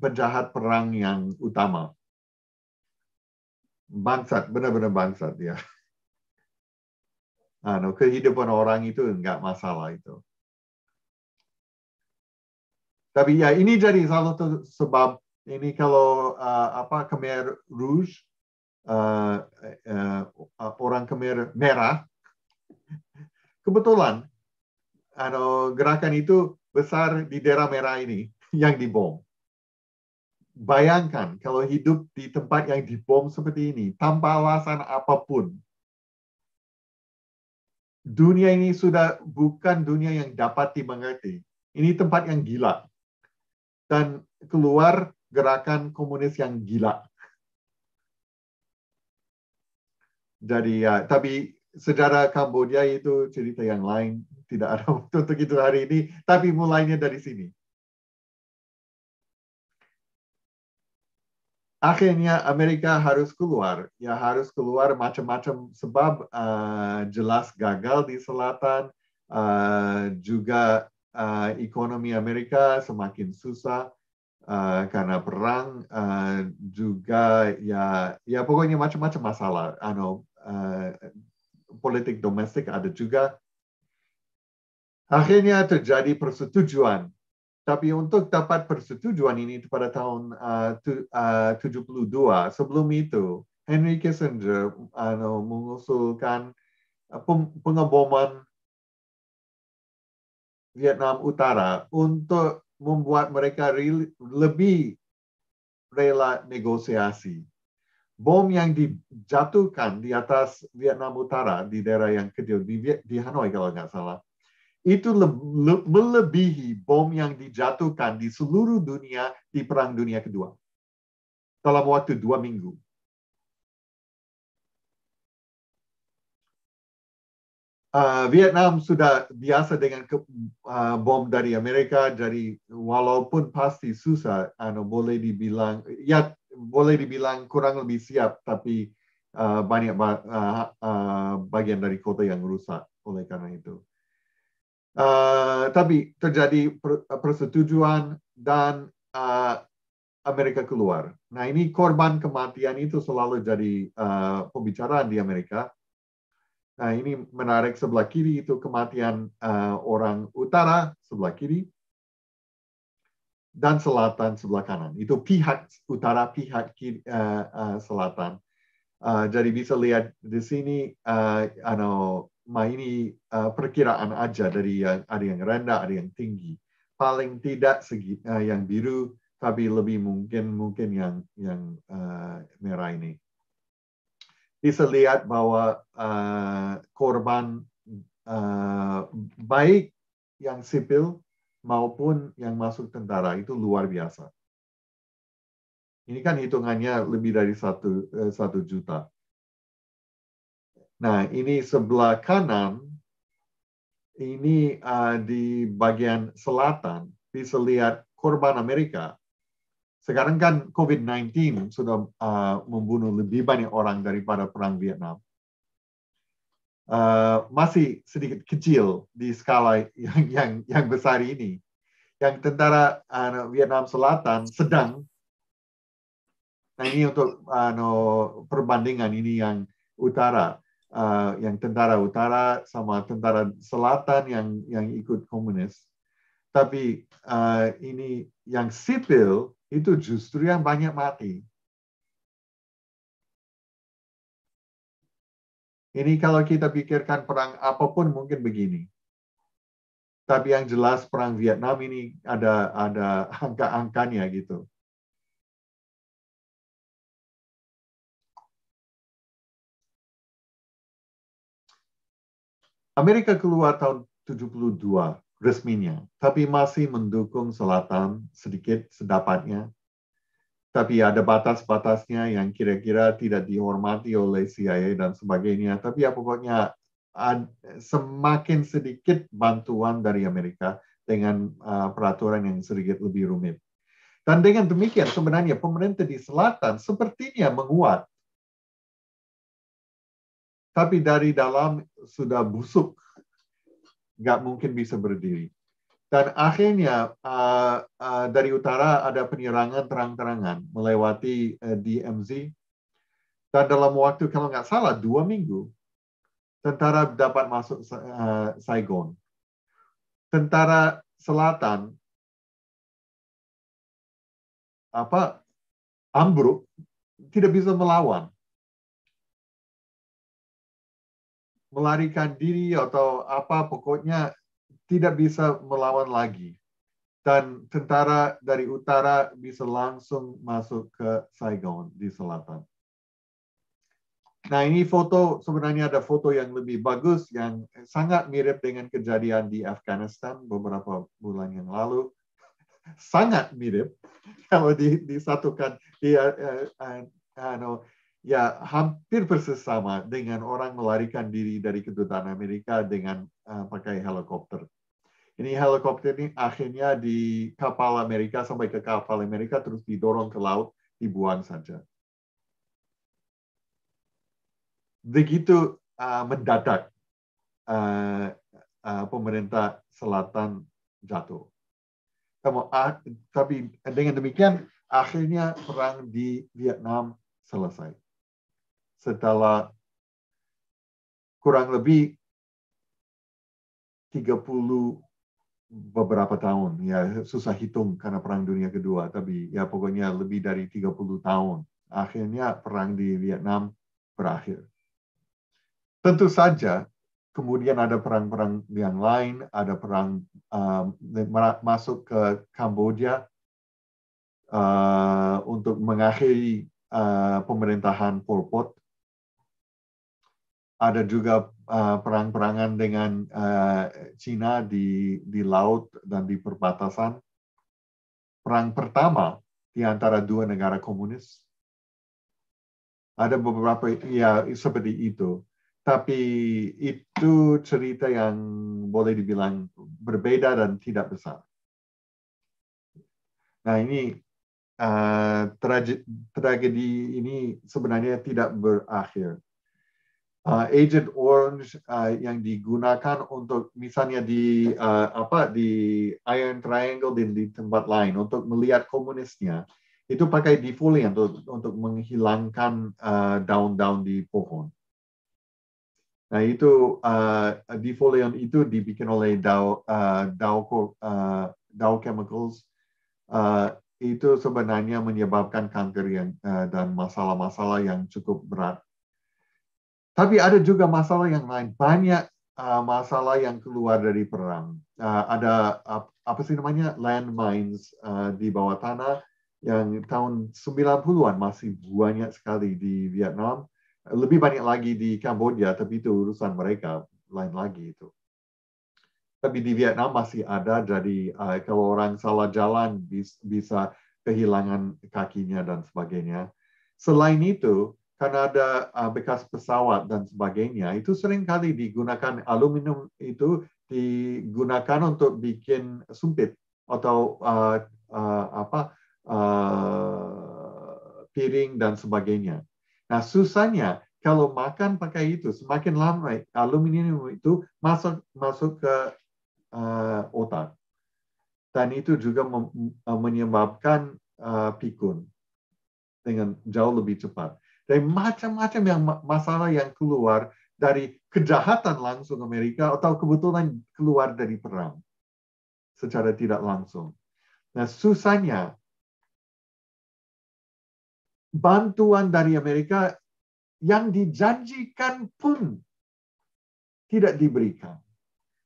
A: penjahat, perang yang utama. Bangsat, benar-benar bangsat ya. no, anu, kehidupan orang itu enggak masalah itu. Tapi ya ini jadi salah satu sebab ini kalau uh, apa kemer Rouge uh, uh, orang kemer merah kebetulan ano, gerakan itu besar di daerah merah ini yang dibom. Bayangkan kalau hidup di tempat yang dibom seperti ini, tanpa alasan apapun. Dunia ini sudah bukan dunia yang dapat dimengerti. Ini tempat yang gila. Dan keluar gerakan komunis yang gila. Jadi ya, tapi sejarah Kamboja itu cerita yang lain. Tidak ada waktu untuk itu hari ini, tapi mulainya dari sini. akhirnya Amerika harus keluar. Ya harus keluar macam-macam sebab uh, jelas gagal di selatan, uh, juga uh, ekonomi Amerika semakin susah uh, karena perang, uh, juga ya ya pokoknya macam-macam masalah. Ano uh, politik domestik ada juga. Akhirnya terjadi persetujuan tapi untuk dapat persetujuan ini pada tahun uh, tu, eh, uh, 72, sebelum itu, Henry Kissinger uh, mengusulkan eh, pengeboman Vietnam Utara untuk membuat mereka lebih rela negosiasi. Bom yang dijatuhkan di atas Vietnam Utara di daerah yang kecil di, di Hanoi kalau nggak salah itu melebihi bom yang dijatuhkan di seluruh dunia di Perang Dunia Kedua dalam waktu dua minggu. Uh, Vietnam sudah biasa dengan ke, uh, bom dari Amerika, jadi walaupun pasti susah, ano, boleh dibilang ya boleh dibilang kurang lebih siap, tapi uh, banyak ba uh, uh, bagian dari kota yang rusak oleh karena itu. Uh, tapi terjadi eh, persetujuan dan uh, Amerika keluar. Nah ini korban kematian itu selalu jadi uh, pembicaraan di Amerika. Nah ini menarik sebelah kiri itu kematian uh, orang utara sebelah kiri dan selatan sebelah kanan. Itu pihak utara, pihak kiri, uh, uh, selatan. Uh, jadi bisa lihat di sini, uh, ini uh, eh, perkiraan aja dari yang ada yang rendah, ada yang tinggi. Paling tidak segi, uh, yang biru, tapi lebih mungkin mungkin yang yang uh, merah ini. Bisa lihat bahwa uh, korban uh, baik yang sipil maupun yang masuk tentara itu luar biasa. Ini kan hitungannya lebih dari satu uh, satu juta. Nah, ini sebelah kanan, ini uh, di bagian selatan, bisa lihat korban Amerika. Sekarang kan COVID-19 sudah uh, membunuh lebih banyak orang daripada perang Vietnam. Uh, masih sedikit kecil di skala yang yang yang besar ini. Yang tentara uh, Vietnam Selatan sedang. Nah ini untuk uh, no, perbandingan ini yang utara. Eh, yang tentara utara sama tentara selatan yang yang ikut komunis. Tapi uh, ini yang sipil itu justru yang banyak mati. Ini kalau kita pikirkan perang apapun mungkin begini. Tapi yang jelas perang Vietnam ini ada ada angka-angkanya gitu. Amerika keluar tahun 72 resminya, tapi masih mendukung selatan sedikit sedapatnya. Tapi ada batas-batasnya yang kira-kira tidak dihormati oleh CIA dan sebagainya. Tapi ya pokoknya semakin sedikit bantuan dari Amerika dengan uh, peraturan yang sedikit lebih rumit. Dan dengan demikian sebenarnya pemerintah di selatan sepertinya menguat tapi dari dalam sudah busuk, nggak mungkin bisa berdiri. Dan akhirnya uh, uh, dari utara ada penyerangan terang-terangan melewati uh, eh, DMZ. Dan dalam waktu kalau nggak salah dua minggu, tentara dapat masuk uh, Saigon. Tentara
B: selatan apa
A: ambruk tidak bisa melawan melarikan diri atau apa pokoknya tidak bisa melawan lagi dan tentara dari utara bisa langsung masuk ke Saigon di selatan. Nah ini foto sebenarnya ada foto yang lebih bagus yang sangat mirip dengan kejadian di Afghanistan beberapa bulan yang lalu sangat mirip kalau disatukan di uh, uh, uh, ya hampir persis dengan orang melarikan diri dari kedutaan Amerika dengan uh, pakai helikopter. Ini helikopter ini akhirnya di kapal Amerika sampai ke kapal Amerika terus didorong ke laut dibuang saja. Begitu uh, mendadak uh, uh, pemerintah selatan jatuh. Tapi dengan demikian akhirnya perang di Vietnam selesai setelah kurang lebih 30 beberapa tahun ya susah hitung karena perang dunia kedua tapi ya pokoknya lebih dari 30 tahun akhirnya perang di Vietnam berakhir tentu saja kemudian ada perang-perang yang lain ada perang um, masuk ke Kamboja uh, untuk mengakhiri uh, pemerintahan Pol Pot ada juga eh, perang-perangan dengan eh, Cina di di laut dan di perbatasan. Perang pertama di antara dua negara komunis. Ada beberapa ya seperti itu. Tapi itu cerita yang boleh dibilang berbeda dan tidak besar. Nah ini eh, tragedi ini sebenarnya tidak berakhir uh, Agent Orange uh, yang digunakan untuk misalnya di uh, apa di Iron Triangle dan di tempat lain untuk melihat komunisnya itu pakai defoliant untuk, untuk menghilangkan daun uh, daun-daun di pohon. Nah itu uh, defoliant itu dibikin oleh Dow uh, Dow, uh, Dow Chemicals uh, itu sebenarnya menyebabkan kanker yang uh, dan masalah-masalah yang cukup berat tapi ada juga masalah yang lain. Banyak uh, masalah yang keluar dari perang. Uh, ada uh, apa sih namanya landmines uh, di bawah tanah yang tahun 90-an masih banyak sekali di Vietnam. Lebih banyak lagi di Kamboja, tapi itu urusan mereka lain lagi itu. Tapi di Vietnam masih ada, jadi uh, kalau orang salah jalan bisa kehilangan kakinya dan sebagainya. Selain itu, karena ada ah, bekas pesawat dan sebagainya, itu seringkali digunakan aluminium itu digunakan untuk bikin sumpit atau uh, uh, apa uh, piring dan sebagainya. Nah susahnya kalau makan pakai itu semakin lama aluminium itu masuk masuk ke uh, otak dan itu juga menyebabkan uh, pikun dengan jauh lebih cepat dari macam-macam yang masalah yang keluar dari kejahatan langsung Amerika atau kebetulan keluar dari perang secara tidak langsung. Nah, susahnya bantuan dari Amerika yang dijanjikan pun tidak diberikan.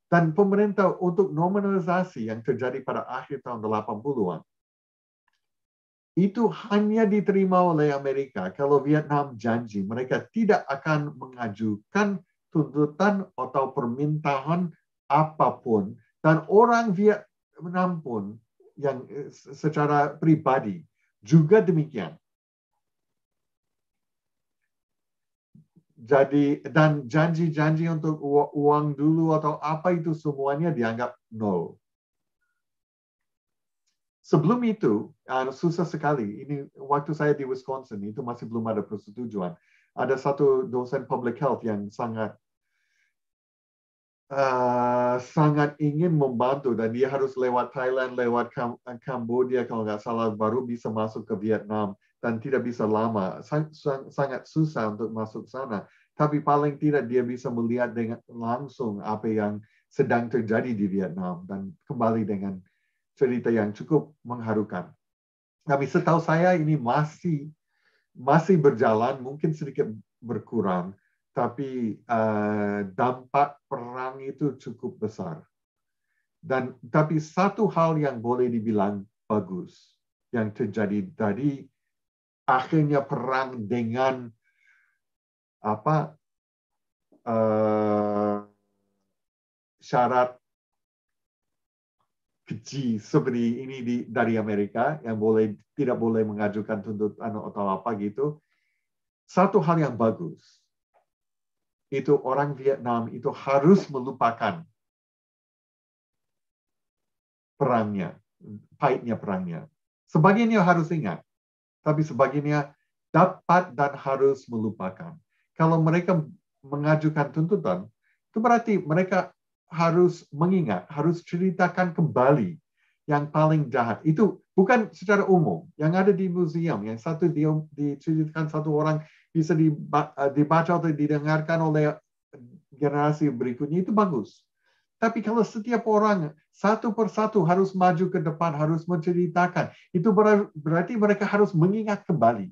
A: Dan pemerintah untuk normalisasi yang terjadi pada akhir tahun 80-an itu hanya diterima oleh Amerika kalau Vietnam janji mereka tidak akan mengajukan tuntutan atau permintaan apapun dan orang Vietnam pun yang eh, secara pribadi juga demikian. Jadi dan janji-janji untuk uang dulu atau apa itu semuanya dianggap nol. Sebelum itu, ah, susah sekali. Ini waktu saya di Wisconsin itu masih belum ada persetujuan. Ada satu dosen public health yang sangat uh, sangat ingin membantu dan dia harus lewat Thailand, lewat Kam Kamboja kalau nggak salah baru bisa masuk ke Vietnam dan tidak bisa lama. Sang sang sangat susah untuk masuk sana. Tapi paling tidak dia bisa melihat dengan langsung apa yang sedang terjadi di Vietnam dan kembali dengan cerita yang cukup mengharukan. Tapi setahu saya ini masih masih berjalan, mungkin sedikit berkurang, tapi eh, dampak perang itu cukup besar. Dan tapi satu hal yang boleh dibilang bagus yang terjadi tadi akhirnya perang dengan apa uh, syarat kecil seperti ini di, dari Amerika yang boleh tidak boleh mengajukan tuntutan atau apa gitu. Satu hal yang bagus itu orang Vietnam itu harus melupakan perangnya, pahitnya perangnya. Sebagiannya harus ingat, tapi sebagiannya dapat dan harus melupakan. Kalau mereka mengajukan tuntutan, itu berarti mereka harus mengingat, harus ceritakan kembali yang paling jahat. Itu bukan secara umum, yang ada di museum, yang satu dia diceritakan satu orang bisa eh, dibaca atau didengarkan oleh generasi berikutnya, itu bagus. Tapi kalau setiap orang satu persatu harus maju ke depan, harus menceritakan, itu berarti mereka harus mengingat kembali.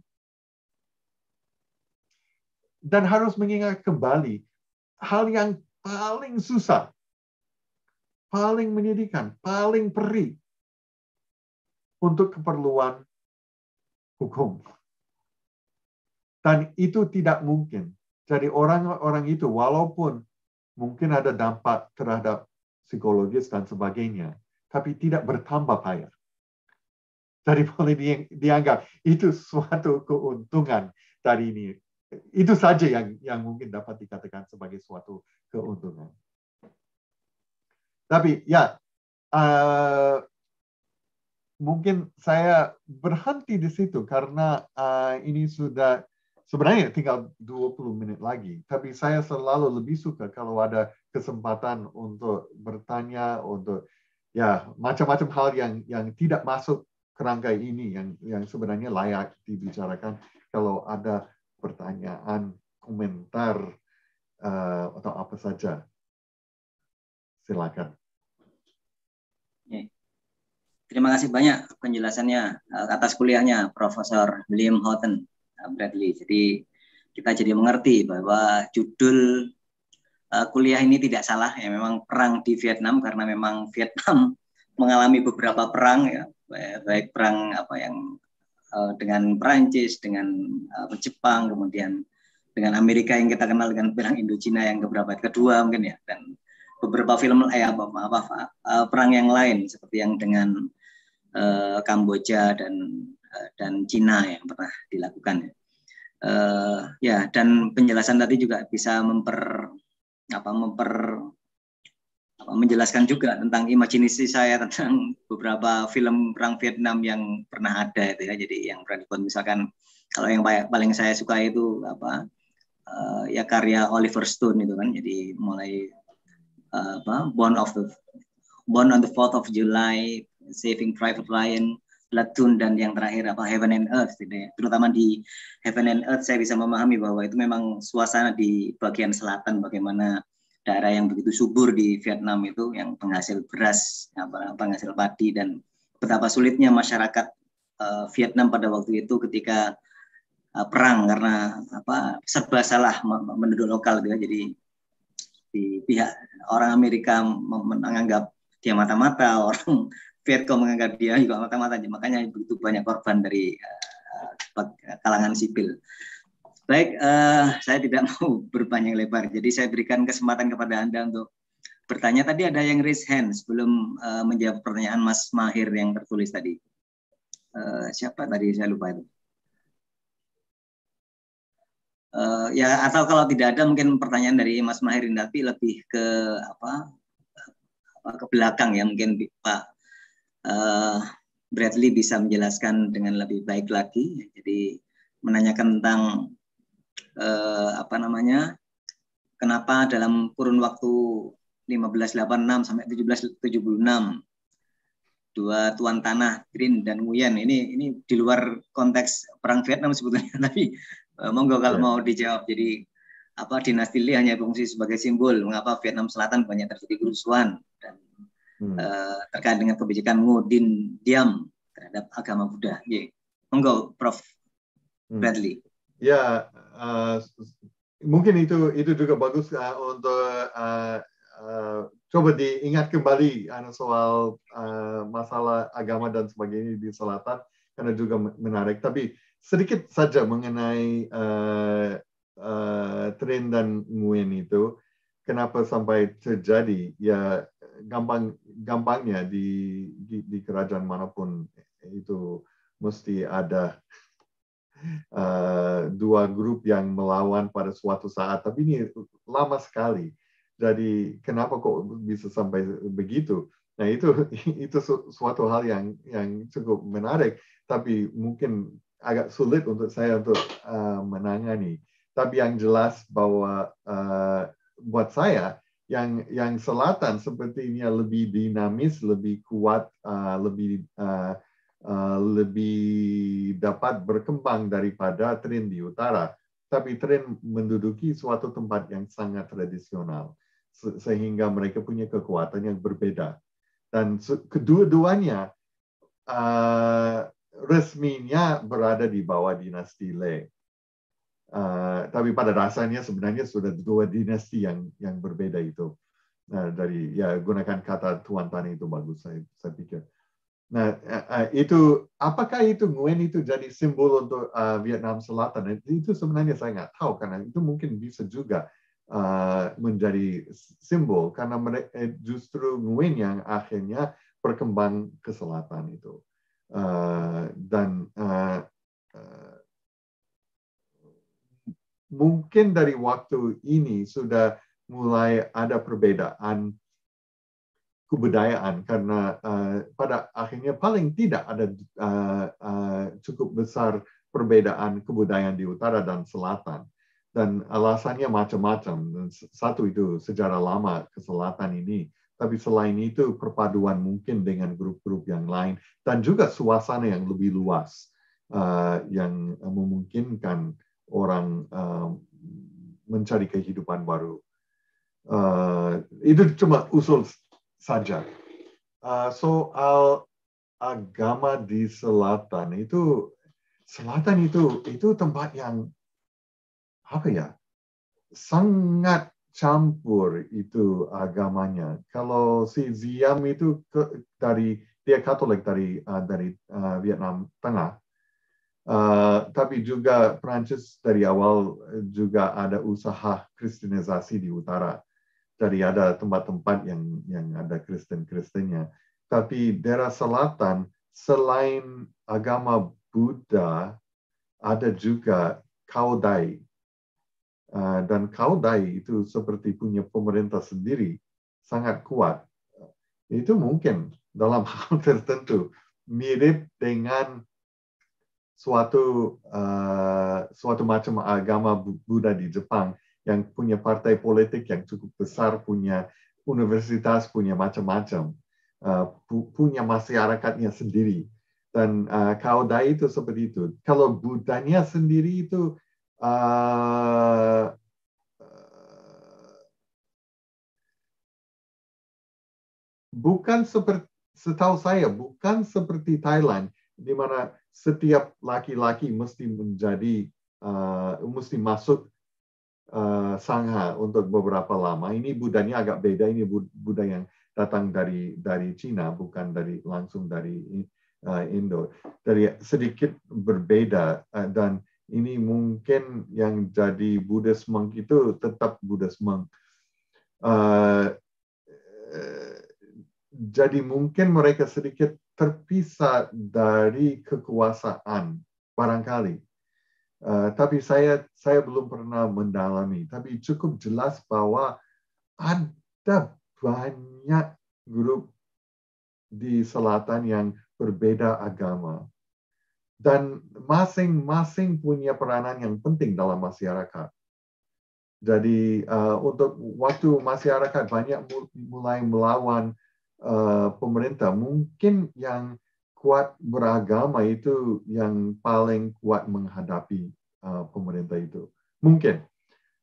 A: Dan harus mengingat kembali hal yang paling susah paling menyedihkan, paling perih untuk keperluan hukum. Dan itu tidak mungkin. Jadi orang-orang itu walaupun mungkin ada dampak terhadap psikologis dan sebagainya, tapi tidak bertambah payah. Jadi boleh dianggap itu suatu keuntungan dari ini. Itu saja yang yang mungkin dapat dikatakan sebagai suatu keuntungan. Tapi ya, uh, mungkin saya berhenti di situ karena uh, ini sudah sebenarnya tinggal 20 menit lagi. Tapi saya selalu lebih suka kalau ada kesempatan untuk bertanya, untuk ya macam-macam hal yang yang tidak masuk kerangka ini yang yang sebenarnya layak dibicarakan kalau ada pertanyaan, komentar uh, atau apa saja. Silakan.
C: Terima kasih banyak penjelasannya eh, atas kuliahnya Profesor William Houghton eh, Bradley. Jadi kita jadi mengerti bahwa judul eh, kuliah ini tidak salah ya memang perang di Vietnam karena memang Vietnam mengalami beberapa perang ya baik perang apa yang dengan Perancis, dengan Jepang, kemudian dengan Amerika yang kita kenal dengan perang Indochina yang keberapa kedua mungkin ya dan beberapa film eh apa apa, apa, eh, perang yang lain seperti yang dengan eh, Kamboja dan eh, dan Cina yang pernah dilakukan. Ya. Eh, ya dan penjelasan tadi juga bisa memper apa memper apa, menjelaskan juga tentang imajinasi saya tentang beberapa film perang Vietnam yang pernah ada itu ya. Jadi yang pernah dibuat misalkan kalau yang paling saya suka itu apa uh, ya karya Oliver Stone itu kan jadi mulai apa Born of the Born on the 4th of July, Saving Private Ryan, Platoon dan yang terakhir apa Heaven and Earth gitu ya. Terutama di Heaven and Earth saya bisa memahami bahwa itu memang suasana di bagian selatan bagaimana daerah yang begitu subur di Vietnam itu yang penghasil beras, apa penghasil padi dan betapa sulitnya masyarakat uh, Vietnam pada waktu itu ketika uh, perang karena apa serba salah menduduk lokal gitu ya. jadi di pihak orang Amerika menganggap dia mata-mata, orang Vietcong menganggap dia juga mata-mata. Makanya begitu banyak korban dari uh, kalangan sipil. Baik, uh, saya tidak mau berpanjang lebar. Jadi saya berikan kesempatan kepada Anda untuk bertanya. Tadi ada yang raise hand sebelum uh, menjawab pertanyaan Mas Mahir yang tertulis tadi. Uh, siapa tadi? Saya lupa itu uh, ya atau kalau tidak ada mungkin pertanyaan dari Mas Mahir tapi lebih ke apa, apa ke belakang ya mungkin Pak uh, Bradley bisa menjelaskan dengan lebih baik lagi. Jadi menanyakan tentang uh, apa namanya kenapa dalam kurun waktu 1586 sampai 1776 dua tuan tanah Trin dan Nguyen ini ini di luar konteks perang Vietnam sebetulnya tapi Eh, monggo kalau ya. mau dijawab. Jadi apa dinasti Lee hanya berfungsi sebagai simbol mengapa Vietnam Selatan banyak terjadi kerusuhan dan hmm. uh, terkait dengan kebijakan Ngodin diam terhadap agama Buddha. Ye. Monggo Prof hmm. Bradley.
A: Ya, uh, mungkin itu itu juga bagus uh, untuk uh, uh, coba diingat kembali uh, soal uh, masalah agama dan sebagainya di selatan karena juga menarik. Tapi sedikit saja mengenai uh, eh, uh, eh, tren dan Nguyen itu kenapa sampai terjadi ya gampang gampangnya di di, di kerajaan manapun itu mesti ada uh, dua grup yang melawan pada suatu saat tapi ini lama sekali jadi kenapa kok bisa sampai begitu nah itu itu suatu hal yang yang cukup menarik tapi mungkin agak sulit untuk saya untuk uh, menangani. Tapi yang jelas bahwa uh, buat saya yang yang selatan sepertinya lebih dinamis, lebih kuat, uh, lebih uh, uh, lebih dapat berkembang daripada tren di utara. Tapi tren menduduki suatu tempat yang sangat tradisional sehingga mereka punya kekuatan yang berbeda. Dan kedua-duanya uh, resminya berada di bawah dinasti Lei. Uh, tapi pada dasarnya sebenarnya sudah dua dinasti yang yang berbeda itu. Nah, dari ya gunakan kata tuan tani itu bagus saya saya pikir. Nah, uh, itu apakah itu Nguyen itu jadi simbol untuk uh, Vietnam Selatan? Itu sebenarnya saya nggak tahu karena itu mungkin bisa juga menjadi simbol karena mereka justru Nguyen yang akhirnya berkembang ke selatan itu. Eh, dan eh, eh, mungkin dari waktu ini sudah mulai ada perbedaan kebudayaan karena uh, pada akhirnya paling tidak ada uh, uh, cukup besar perbedaan kebudayaan di utara dan selatan dan alasannya macam-macam satu itu sejarah lama ke selatan ini tapi selain itu perpaduan mungkin dengan grup-grup yang lain dan juga suasana yang lebih luas eh, yang memungkinkan orang eh, mencari kehidupan baru. Eh, itu cuma usul saja. soal agama di selatan itu selatan itu itu tempat yang apa ya sangat campur itu agamanya. Kalau si Ziam itu ke, dari dia Katolik dari uh, dari uh, Vietnam Tengah, uh, tapi juga Prancis dari awal juga ada usaha Kristenisasi di utara. Jadi ada tempat-tempat yang yang ada Kristen-Kristennya. Tapi daerah selatan selain agama Buddha ada juga Kaudai Eh, dan kaudai itu seperti punya pemerintah sendiri sangat kuat. Itu mungkin dalam hal tertentu mirip dengan suatu uh, suatu macam agama Buddha di Jepang yang punya partai politik yang cukup besar, punya universitas, punya macam-macam, uh, punya masyarakatnya sendiri. Dan uh, Kaudai itu seperti itu. Kalau Budanya sendiri itu Eh, bukan seperti setahu saya bukan seperti Thailand di mana setiap laki-laki mesti menjadi uh, mesti masuk uh, sangha untuk beberapa lama. Ini budanya agak beda. Ini budaya yang datang dari dari Cina bukan dari langsung dari uh, Indo. Dari sedikit berbeda uh, dan ini mungkin yang jadi Buddhist monk itu tetap Buddhist monk. Uh, jadi mungkin mereka sedikit terpisah dari kekuasaan barangkali. Uh, tapi saya saya belum pernah mendalami. Tapi cukup jelas bahwa ada banyak grup di selatan yang berbeda agama dan masing-masing punya peranan yang penting dalam masyarakat. Jadi uh, untuk waktu masyarakat banyak mulai melawan uh, pemerintah, mungkin yang kuat beragama itu yang paling kuat menghadapi uh, pemerintah itu. Mungkin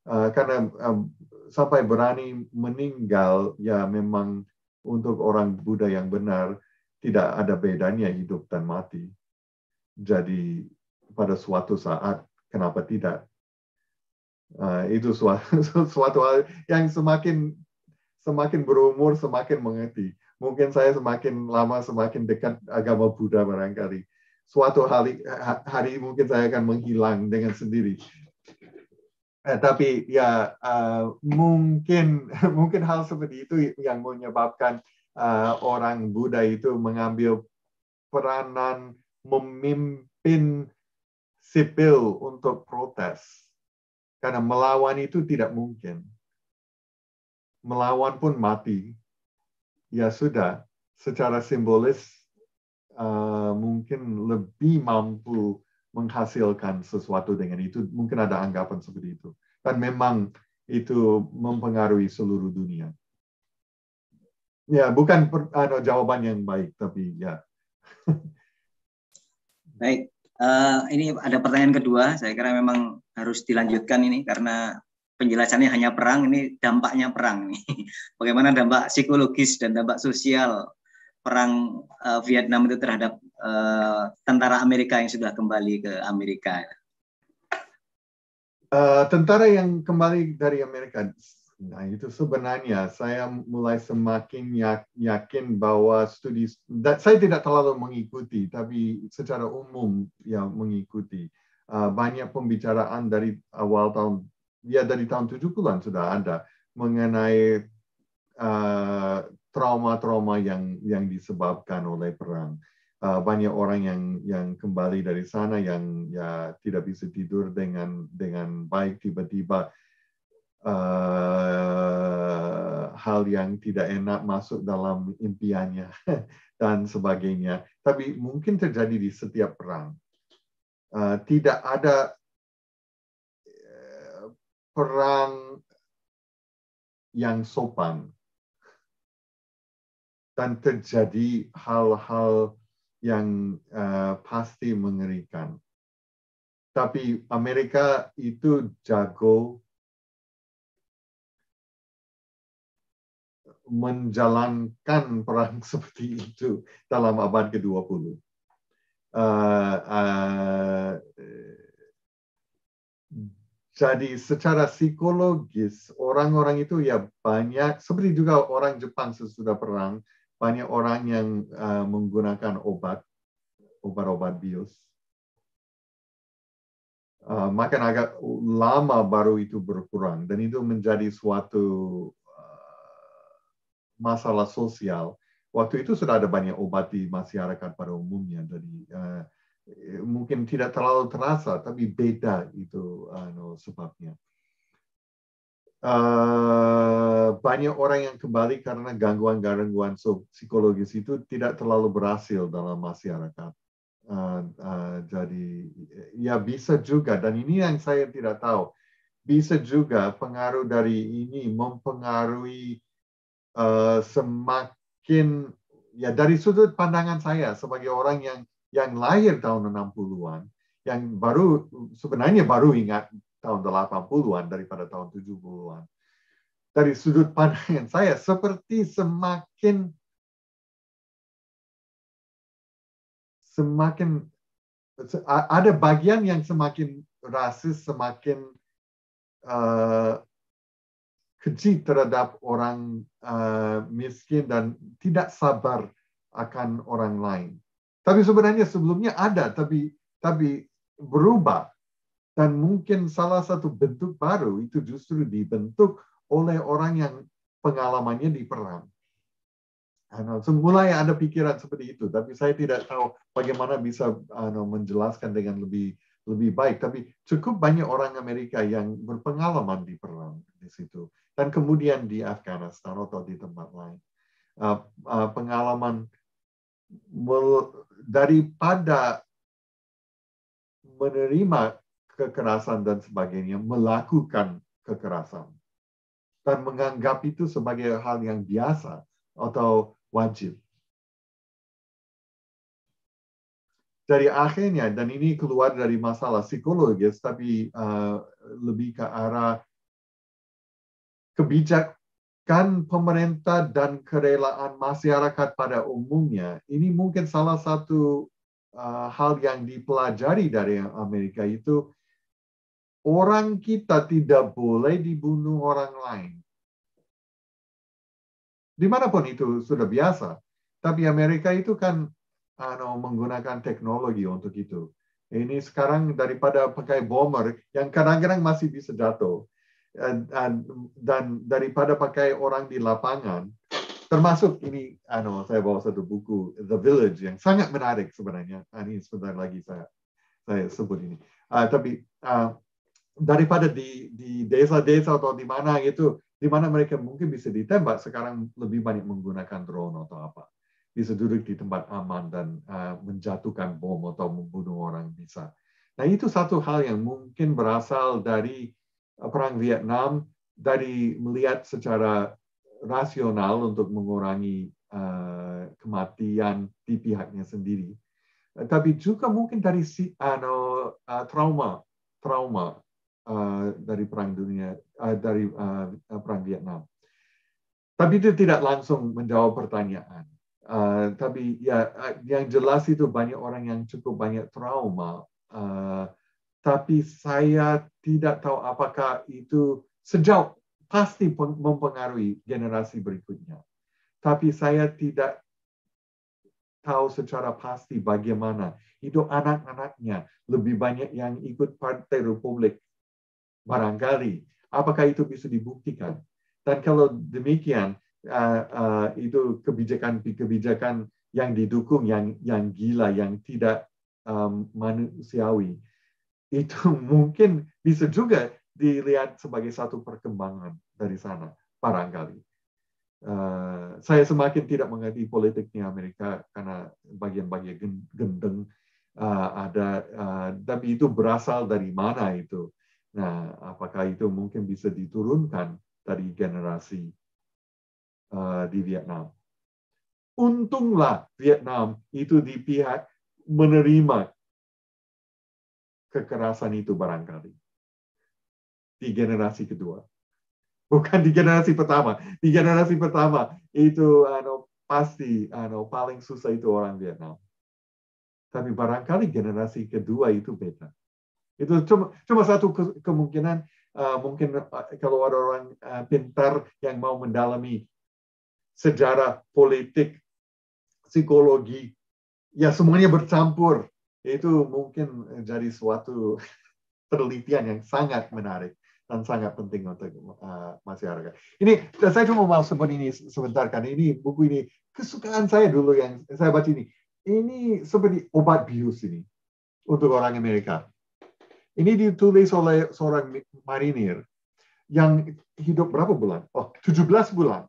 A: uh, karena uh, sampai berani meninggal ya memang untuk orang Buddha yang benar tidak ada bedanya hidup dan mati jadi pada suatu saat kenapa tidak uh, itu suatu, suatu hal yang semakin semakin berumur semakin mengerti mungkin saya semakin lama semakin dekat agama Buddha barangkali suatu hari hari mungkin saya akan menghilang dengan sendiri Eh, tapi ya uh, mungkin mungkin hal seperti itu yang menyebabkan uh, orang Buddha itu mengambil peranan memimpin sipil untuk protes. Karena melawan itu tidak mungkin. Melawan pun mati. Ya sudah, secara simbolis uh, mungkin lebih mampu menghasilkan sesuatu dengan itu. Mungkin ada anggapan seperti itu. Dan memang itu mempengaruhi seluruh dunia. Ya, bukan per, ano, jawaban yang baik, tapi ya. baik. Uh, ini ada pertanyaan kedua.
C: Saya kira memang harus dilanjutkan ini karena penjelasannya hanya perang. Ini dampaknya perang. Bagaimana dampak psikologis dan dampak sosial perang uh, Vietnam itu terhadap uh, tentara Amerika yang sudah kembali ke Amerika?
A: Uh, tentara yang kembali dari Amerika Nah, itu sebenarnya saya mulai semakin yakin bahwa studi saya tidak terlalu mengikuti, tapi secara umum yang mengikuti ah, banyak pembicaraan dari awal tahun ya dari tahun tujuh an sudah ada mengenai ah, trauma-trauma yang yang disebabkan oleh perang. Ah, banyak orang yang yang kembali dari sana yang ya tidak bisa tidur dengan dengan baik tiba-tiba uh, hal yang tidak enak masuk dalam impiannya dan sebagainya. Tapi mungkin terjadi di setiap perang. Uh, tidak ada eh, perang yang sopan dan terjadi hal-hal yang uh, pasti mengerikan. Tapi Amerika itu jago menjalankan perang seperti itu dalam abad ke-20. Uh, uh, jadi secara psikologis orang-orang itu ya banyak seperti juga orang Jepang sesudah perang banyak orang yang uh, menggunakan obat obat-obat bius. Uh, eh, makan agak lama baru itu berkurang dan itu menjadi suatu masalah sosial, waktu itu sudah ada banyak obat di masyarakat pada umumnya dari eh, eh, mungkin tidak terlalu terasa tapi beda itu anu, sebabnya uh, banyak orang yang kembali karena gangguan-gangguan psikologis itu tidak terlalu berhasil dalam masyarakat uh, uh, jadi ya bisa juga dan ini yang saya tidak tahu bisa juga pengaruh dari ini mempengaruhi uh, semakin ya dari sudut pandangan saya sebagai orang yang yang lahir tahun 60-an, yang baru sebenarnya baru ingat tahun 80-an daripada tahun 70-an. Dari sudut pandangan saya seperti semakin semakin ada bagian yang semakin rasis, semakin eh, keji terhadap orang uh, miskin dan tidak sabar akan orang lain. Tapi sebenarnya sebelumnya ada, tapi tapi berubah dan mungkin salah satu bentuk baru itu justru dibentuk oleh orang yang pengalamannya di perang. Anu, Semula mulai ada pikiran seperti itu, tapi saya tidak tahu bagaimana bisa anu, menjelaskan dengan lebih lebih baik. Tapi cukup banyak orang Amerika yang berpengalaman di perang di situ dan kemudian di Afghanistan atau di tempat lain. Eh, eh, pengalaman daripada menerima kekerasan dan sebagainya, melakukan kekerasan dan menganggap itu sebagai hal yang biasa atau wajib. Dari akhirnya, dan ini keluar dari masalah psikologis, tapi uh, lebih ke arah kebijakan pemerintah dan kerelaan masyarakat pada umumnya ini mungkin salah satu uh, hal yang dipelajari dari Amerika itu orang kita tidak boleh dibunuh orang lain. Dimanapun itu sudah biasa, tapi Amerika itu kan ano, menggunakan teknologi untuk itu. Ini sekarang daripada pakai bomber yang kadang-kadang masih bisa jatuh, dan dan daripada pakai orang di lapangan termasuk ini ano, saya bawa satu buku The Village yang sangat menarik sebenarnya ah, ini sebentar lagi saya saya sebut ini uh, tapi uh, daripada di di desa-desa atau di mana gitu di mana mereka mungkin bisa ditembak sekarang lebih banyak menggunakan drone atau apa bisa duduk di tempat aman dan uh, menjatuhkan bom atau membunuh orang bisa nah itu satu hal yang mungkin berasal dari perang Vietnam dari melihat secara rasional untuk mengurangi eh, kematian di pihaknya sendiri, eh, tapi juga mungkin dari si, ano, eh, trauma trauma dari perang dunia dari perang Vietnam. Tapi itu tidak langsung menjawab pertanyaan. Uh, tapi ya yang jelas itu banyak orang yang cukup banyak trauma uh, tapi saya tidak tahu apakah itu sejauh pasti mempengaruhi generasi berikutnya. Tapi saya tidak tahu secara pasti bagaimana itu anak-anaknya lebih banyak yang ikut Partai Republik barangkali. Apakah itu bisa dibuktikan? Dan kalau demikian, uh, uh, itu kebijakan-kebijakan yang didukung yang yang gila, yang tidak um, manusiawi itu mungkin bisa juga dilihat sebagai satu perkembangan dari sana barangkali. Uh, saya semakin tidak mengerti politiknya Amerika karena bagian-bagian gendeng uh, ada, uh, tapi itu berasal dari mana itu? Nah, apakah itu mungkin bisa diturunkan dari generasi uh, di Vietnam? Untunglah Vietnam itu di pihak menerima kekerasan itu barangkali. Di generasi kedua. Bukan di generasi pertama. Di generasi pertama itu ano, pasti ano, paling susah itu orang Vietnam. Tapi barangkali generasi kedua itu beda. Itu cuma, cuma satu ke kemungkinan uh, mungkin uh, kalau ada orang uh, pintar yang mau mendalami sejarah politik, psikologi, ya semuanya bercampur itu mungkin eh, jadi suatu penelitian yang sangat menarik dan sangat penting untuk uh, eh, masyarakat. Ini saya cuma mau sebut ini sebentar karena ini buku ini kesukaan saya dulu yang saya baca ini. Ini seperti obat bius ini untuk orang Amerika. Ini ditulis oleh seorang marinir yang hidup berapa bulan? Oh, 17 bulan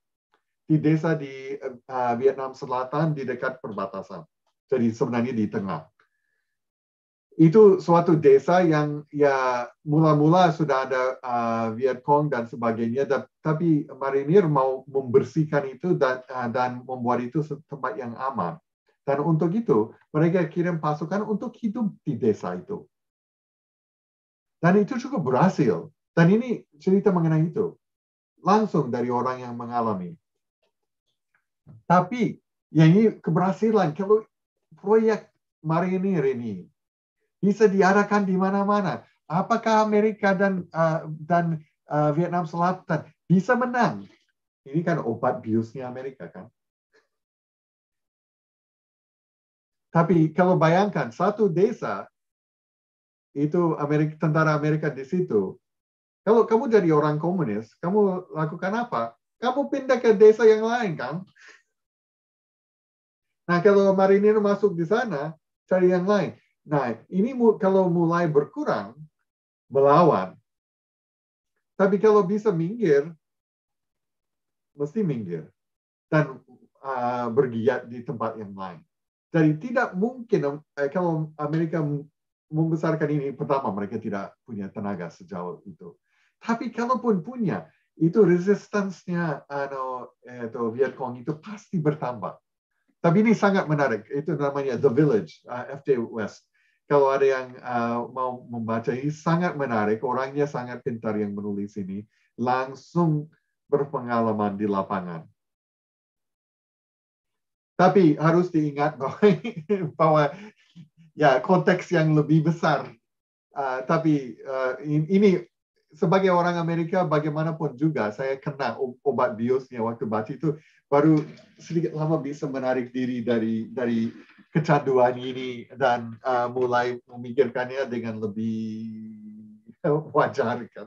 A: di desa di uh, Vietnam Selatan di dekat perbatasan. Jadi sebenarnya di tengah itu suatu desa yang ya mula-mula sudah ada uh, Vietcong dan sebagainya, tapi marinir mau membersihkan itu dan, uh, dan membuat itu tempat yang aman. Dan untuk itu mereka kirim pasukan untuk hidup di desa itu. Dan itu cukup berhasil. Dan ini cerita mengenai itu. Langsung dari orang yang mengalami. Tapi yang ini keberhasilan kalau proyek marinir ini bisa diadakan di mana-mana. Apakah Amerika dan uh, dan uh, Vietnam Selatan bisa menang? Ini kan obat biusnya Amerika kan. Tapi kalau bayangkan satu desa itu Amerika, tentara Amerika di situ, kalau kamu jadi orang komunis, kamu lakukan apa? Kamu pindah ke desa yang lain kan? Nah kalau marinir masuk di sana, cari yang lain. Nah, ini kalau mulai berkurang, melawan. Tapi kalau bisa minggir, mesti minggir. Dan uh, bergiat di tempat yang lain. Jadi tidak mungkin uh, kalau Amerika membesarkan ini, pertama mereka tidak punya tenaga sejauh itu. Tapi kalaupun punya, itu resistensinya uh, Viet Vietcong itu pasti bertambah. Tapi ini sangat menarik. Itu namanya The Village, uh, ah, FJ West. Kalau ada yang uh, mau membaca ini sangat menarik, orangnya sangat pintar yang menulis ini, langsung berpengalaman di lapangan. Tapi harus diingat bahwa ya konteks yang lebih besar. Uh, tapi uh, ini sebagai orang Amerika bagaimanapun juga saya kena obat biosnya waktu baca itu baru sedikit lama bisa menarik diri dari dari kecanduan ini dan uh, mulai memikirkannya dengan lebih wajar kan.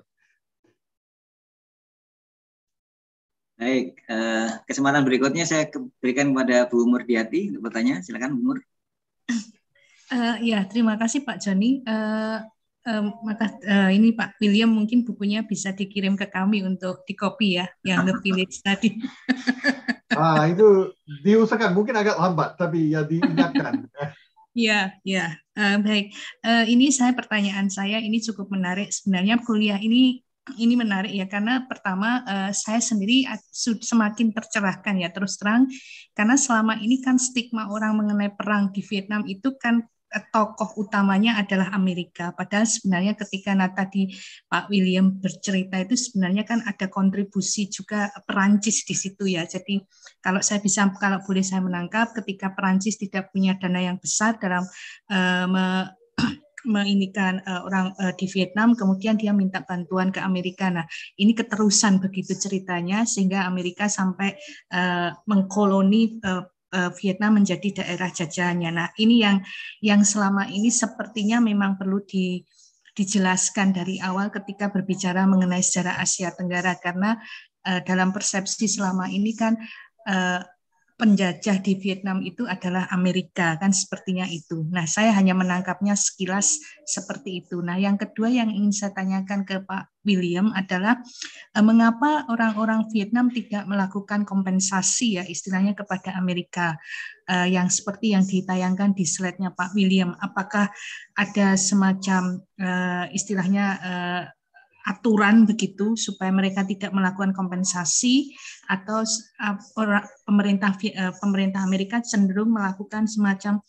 C: Baik, uh, kesempatan berikutnya saya berikan kepada Bu Murdiati untuk bertanya. Silakan Bu Mur.
D: Uh, ya, terima kasih Pak Joni. Uh, um, maka uh, ini Pak William mungkin bukunya bisa dikirim ke kami untuk dikopi ya, yang lebih tadi.
A: ah, itu diusahakan mungkin agak lambat tapi ya diingatkan.
D: ya ya Uh, baik. Uh, ini saya pertanyaan saya ini cukup menarik. Sebenarnya kuliah ini ini menarik ya karena pertama uh, saya sendiri semakin tercerahkan ya terus terang karena selama ini kan stigma orang mengenai perang di Vietnam itu kan Eh, tokoh utamanya adalah Amerika. Padahal sebenarnya ketika tadi Pak William bercerita itu sebenarnya kan ada kontribusi juga Perancis di situ ya. Jadi kalau saya bisa kalau boleh saya menangkap ketika Perancis tidak punya dana yang besar dalam uh, me, meinikan uh, orang uh, di Vietnam, kemudian dia minta bantuan ke Amerika. Nah, ini keterusan begitu ceritanya sehingga Amerika sampai uh, mengkoloni uh, Eh, Vietnam menjadi daerah jajahannya. Nah, ini yang yang selama ini sepertinya memang perlu di dijelaskan dari awal ketika berbicara mengenai sejarah Asia Tenggara karena uh, dalam persepsi selama ini kan uh, penjajah di Vietnam itu adalah Amerika kan sepertinya itu. Nah, saya hanya menangkapnya sekilas seperti itu. Nah, yang kedua yang ingin saya tanyakan ke Pak William adalah eh, mengapa orang-orang Vietnam tidak melakukan kompensasi ya istilahnya kepada Amerika eh, yang seperti yang ditayangkan di slide-nya Pak William. Apakah ada semacam eh, istilahnya eh, aturan begitu supaya mereka tidak melakukan kompensasi atau ah, pemerintah eh, pemerintah Amerika cenderung melakukan semacam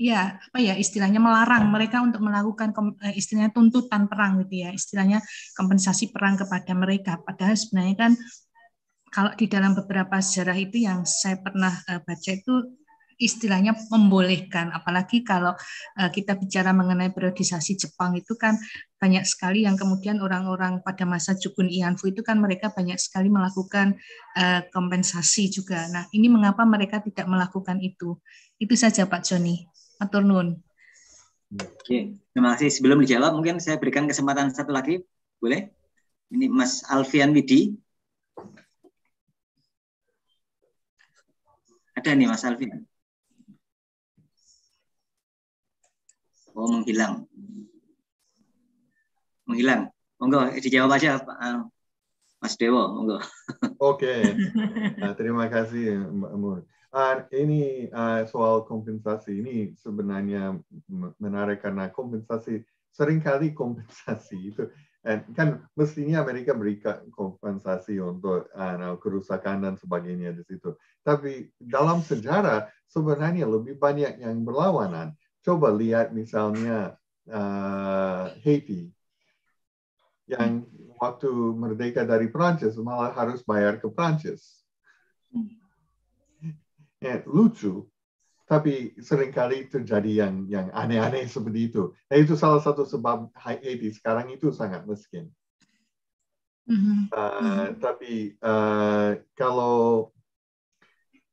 D: ya apa ya istilahnya melarang mereka untuk melakukan eh, istilahnya tuntutan perang gitu ya istilahnya kompensasi perang kepada mereka padahal sebenarnya kan kalau di dalam beberapa sejarah itu yang saya pernah eh, baca itu istilahnya membolehkan apalagi kalau kita bicara mengenai periodisasi Jepang itu kan banyak sekali yang kemudian orang-orang pada masa Jukun Ianfu itu kan mereka banyak sekali melakukan eh, kompensasi juga. Nah, ini mengapa mereka tidak melakukan itu? Itu saja Pak Joni. Atur nun.
C: Oke, terima kasih. Sebelum dijawab, mungkin saya berikan kesempatan satu lagi, boleh? Ini Mas Alfian Widi. Ada nih Mas Alfian. Oh, menghilang menghilang. Monggo dijawab aja Pak anu, Mas Dewo, monggo.
A: Oke. Okay. Nah, terima kasih Mbak Mur. Uh, ini uh, soal kompensasi ini sebenarnya menarik karena kompensasi seringkali kompensasi itu kan mestinya Amerika berikan kompensasi untuk uh, kerusakan dan sebagainya di situ. Tapi dalam sejarah sebenarnya lebih banyak yang berlawanan. Coba lihat misalnya uh, Haiti yang waktu merdeka dari Prancis malah harus bayar ke Prancis. Hmm. Ya, lucu, tapi seringkali terjadi yang yang aneh-aneh seperti itu. Nah itu salah satu sebab Haiti sekarang itu sangat miskin. Uh, Tapi uh, kalau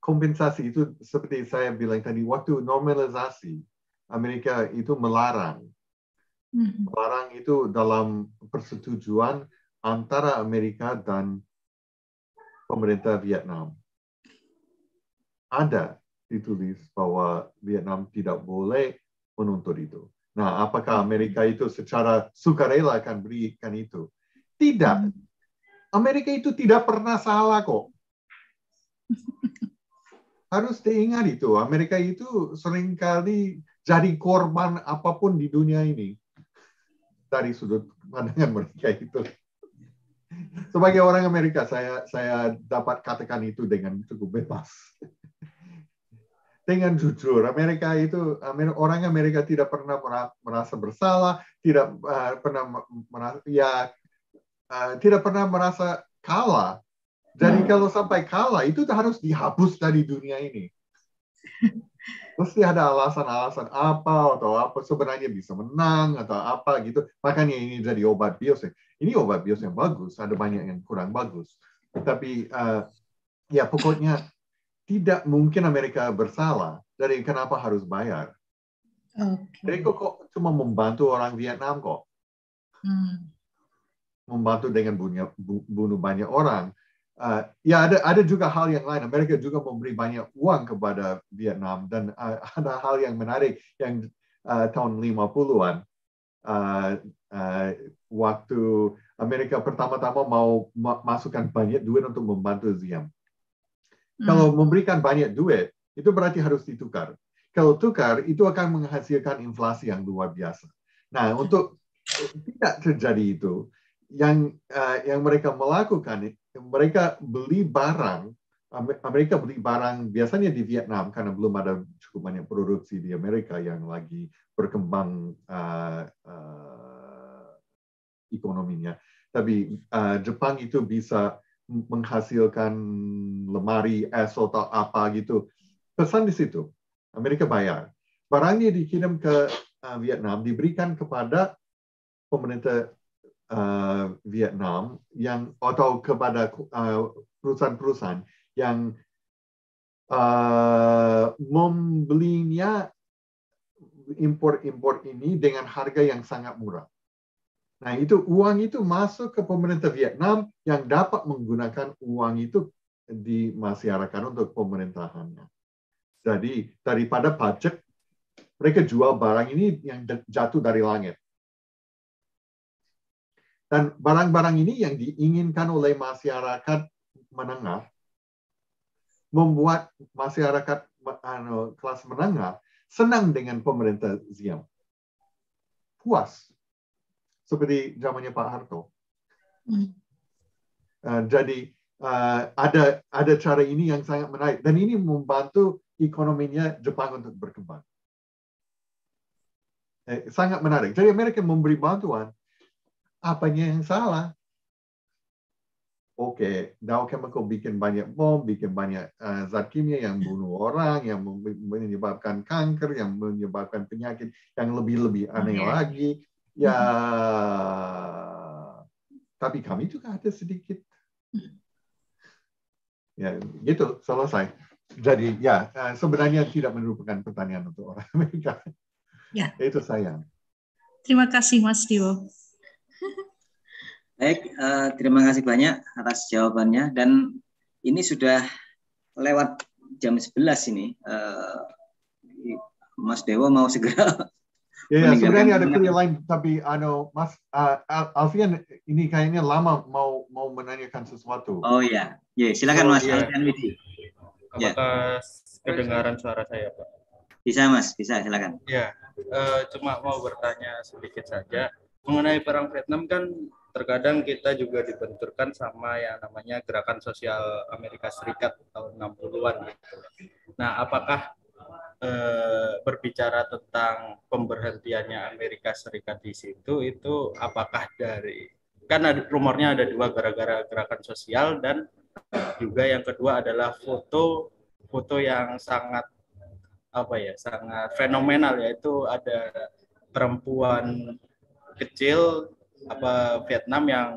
A: kompensasi itu seperti saya bilang tadi waktu normalisasi Amerika itu melarang Barang hmm. itu dalam persetujuan antara Amerika dan pemerintah Vietnam. Ada ditulis bahwa Vietnam tidak boleh menuntut itu. Nah, apakah Amerika itu secara sukarela akan berikan itu? Tidak. Hmm. Amerika itu tidak pernah salah kok. Harus diingat itu. Amerika itu seringkali jadi korban apapun di dunia ini dari sudut pandangan mereka itu. Sebagai orang Amerika, saya saya dapat katakan itu dengan cukup bebas. Dengan jujur, Amerika itu orang Amerika tidak pernah merasa bersalah, tidak eh, pernah merasa ya eh, tidak pernah merasa kalah. Jadi hmm. kalau sampai kalah itu harus dihapus dari dunia ini. Mesti ada alasan-alasan apa atau apa sebenarnya bisa menang atau apa gitu. Makanya ini jadi obat bios. Ya. Ini obat bios yang bagus, ada banyak yang kurang bagus. Tapi uh, eh, ya pokoknya tidak mungkin Amerika bersalah dari kenapa harus bayar. Okay. Jadi kok cuma membantu orang Vietnam kok. Hmm. Membantu dengan bunuh, bunuh banyak orang uh, ya ada ada juga hal yang lain. Amerika juga memberi banyak uang kepada Vietnam dan uh, ada hal yang menarik yang uh, tahun 50-an uh, uh, waktu Amerika pertama-tama mau ma masukkan banyak duit untuk membantu Vietnam. Hmm. Kalau memberikan banyak duit, itu berarti harus ditukar. Kalau tukar, itu akan menghasilkan inflasi yang luar biasa. Nah, untuk tidak terjadi itu, yang uh, yang mereka melakukan mereka beli barang Amerika beli barang biasanya di Vietnam karena belum ada cukup banyak produksi di Amerika yang lagi berkembang uh, uh, ekonominya. Tapi uh, Jepang itu bisa menghasilkan lemari es atau apa gitu. Pesan di situ. Amerika bayar. Barangnya dikirim ke uh, Vietnam diberikan kepada pemerintah Eh, Vietnam yang atau kepada eh, perusahaan-perusahaan yang uh, membelinya impor-impor ini dengan harga yang sangat murah. Nah, itu uang itu masuk ke pemerintah Vietnam yang dapat menggunakan uang itu di masyarakat untuk pemerintahannya. Jadi, daripada pajak, mereka jual barang ini yang jatuh dari langit. Dan barang-barang ini yang diinginkan oleh masyarakat menengah membuat masyarakat anu, kelas menengah senang dengan pemerintah Ziam. Puas. Seperti zamannya Pak Harto. Hmm. Eh, jadi eh, ada ada cara ini yang sangat menarik dan ini membantu ekonominya Jepang untuk berkembang. Eh, sangat menarik. Jadi Amerika memberi bantuan apanya yang salah? Oke, okay, Dow Chemical bikin banyak bom, bikin banyak uh, zat kimia yang bunuh orang, yang menyebabkan kanker, yang menyebabkan penyakit yang lebih-lebih aneh okay. lagi. Ya, tapi kami juga ada sedikit. Hmm. Ya, gitu selesai. Jadi ya eh, sebenarnya tidak merupakan pertanyaan untuk orang Amerika. Ya. Itu sayang.
D: Terima kasih Mas Dio.
C: Baik, uh, terima kasih banyak atas jawabannya dan ini sudah lewat jam 11 ini. Uh, Mas Dewo mau segera Ya, ya sebenarnya ada punya
A: lain, tapi ano, Mas uh, Alfian ini kayaknya lama mau mau menanyakan sesuatu. Oh iya.
C: ya,
B: yeah. yeah, silakan oh, Mas yeah.
C: Apakah yeah. kedengaran suara saya, Pak? Bisa Mas, bisa silakan. Ya, yeah. uh, cuma mau bertanya sedikit saja mengenai perang Vietnam kan terkadang kita juga dibenturkan sama yang namanya gerakan sosial Amerika Serikat tahun 60-an gitu. Nah, apakah e, berbicara tentang pemberhentiannya Amerika Serikat di situ itu apakah dari kan ada, rumornya ada dua gara-gara gerakan sosial dan juga yang kedua adalah foto foto yang sangat apa ya sangat fenomenal yaitu ada perempuan kecil apa Vietnam yang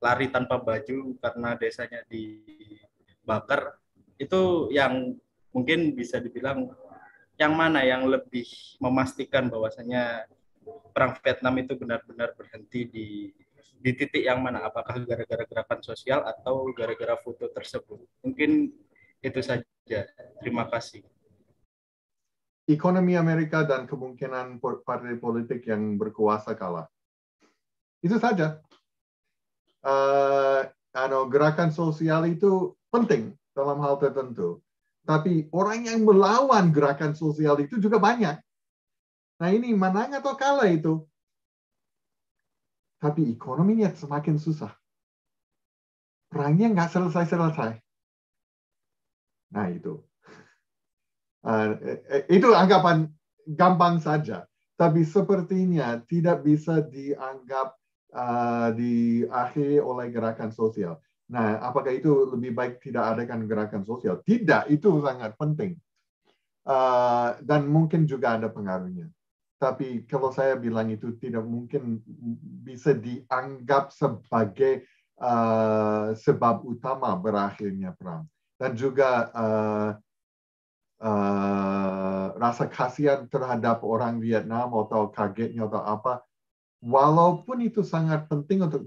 C: lari tanpa baju karena desanya dibakar itu yang mungkin bisa dibilang yang mana yang lebih memastikan bahwasanya perang Vietnam itu benar-benar berhenti di di titik yang mana apakah gara-gara gerakan sosial atau gara-gara foto tersebut
A: mungkin itu saja terima kasih ekonomi Amerika dan kemungkinan partai politik yang berkuasa kalah. Itu saja. Uh, gerakan sosial itu penting dalam hal tertentu. Tapi orang yang melawan gerakan sosial itu juga banyak. Nah ini menang atau kalah itu. Tapi ekonominya semakin susah. Perangnya nggak selesai-selesai. Nah itu. Ah, eh, eh, itu anggapan gampang saja, tapi sepertinya tidak bisa dianggap uh, diakhiri oleh gerakan sosial. Nah, apakah itu lebih baik tidak adakan gerakan sosial? Tidak, itu sangat penting. Uh, dan mungkin juga ada pengaruhnya. Tapi kalau saya bilang itu tidak mungkin bisa dianggap sebagai uh, sebab utama berakhirnya perang. Dan juga uh, Eh, rasa kasihan terhadap orang Vietnam atau kagetnya atau apa, walaupun itu sangat penting untuk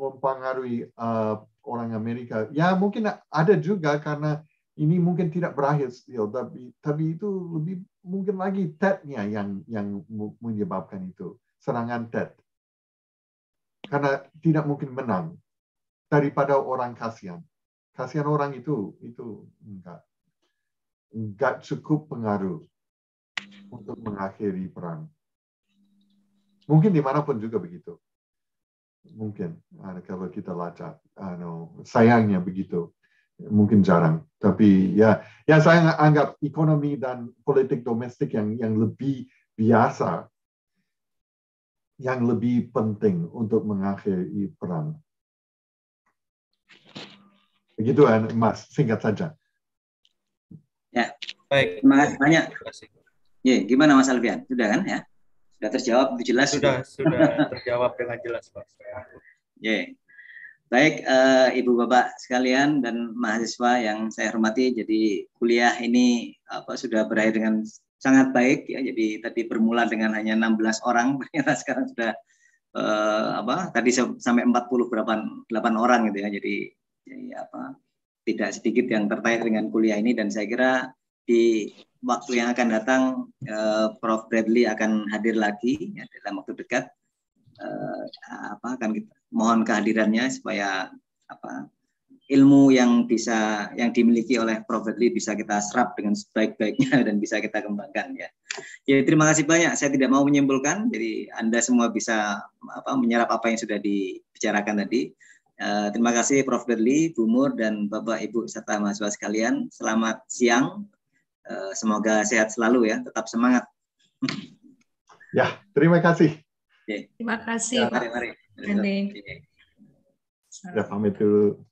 A: mempengaruhi uh, orang Amerika, ya mungkin ada juga karena ini mungkin tidak berakhir, tapi tapi itu lebih mungkin lagi ted yang yang menyebabkan itu serangan TED karena tidak mungkin menang daripada orang kasihan. Kasihan orang itu itu enggak nggak cukup pengaruh untuk mengakhiri perang. Mungkin dimanapun juga begitu. Mungkin eh, kalau kita lacak, sayangnya begitu. Mungkin jarang. Tapi ya, ya saya anggap ekonomi dan politik domestik yang yang lebih biasa, yang lebih penting untuk mengakhiri perang. Begitu, eh, Mas. Singkat saja.
C: Ya. Baik. Terima kasih banyak. Ya, gimana Mas Alfian? Sudah kan ya? Sudah terjawab jelas? Sudah, sudah terjawab dengan jelas, Pak. Ya. Baik, uh, Ibu Bapak sekalian dan mahasiswa yang saya hormati, jadi kuliah ini apa sudah berakhir dengan sangat baik ya. Jadi tadi bermula dengan hanya 16 orang, ternyata sekarang sudah uh, apa tadi sampai 40 berapa 8 orang gitu ya. Jadi, jadi apa tidak sedikit yang tertarik dengan kuliah ini dan saya kira di waktu yang akan datang eh, Prof Bradley akan hadir lagi ya, dalam waktu dekat eh, apa akan kita mohon kehadirannya supaya apa ilmu yang bisa yang dimiliki oleh Prof Bradley bisa kita serap dengan sebaik-baiknya dan bisa kita kembangkan ya. Ya terima kasih banyak. Saya tidak mau menyimpulkan jadi Anda semua bisa apa menyerap apa yang sudah dibicarakan tadi. Eh, terima kasih Prof. Berli, Bu Mur, dan Bapak Ibu serta mahasiswa sekalian. Selamat siang. Uh, semoga sehat selalu ya. Tetap
A: semangat. Ya, terima kasih.
C: Okay.
D: Terima kasih. Ya, mari, mari. mari.
B: Ya,
A: pamit dulu.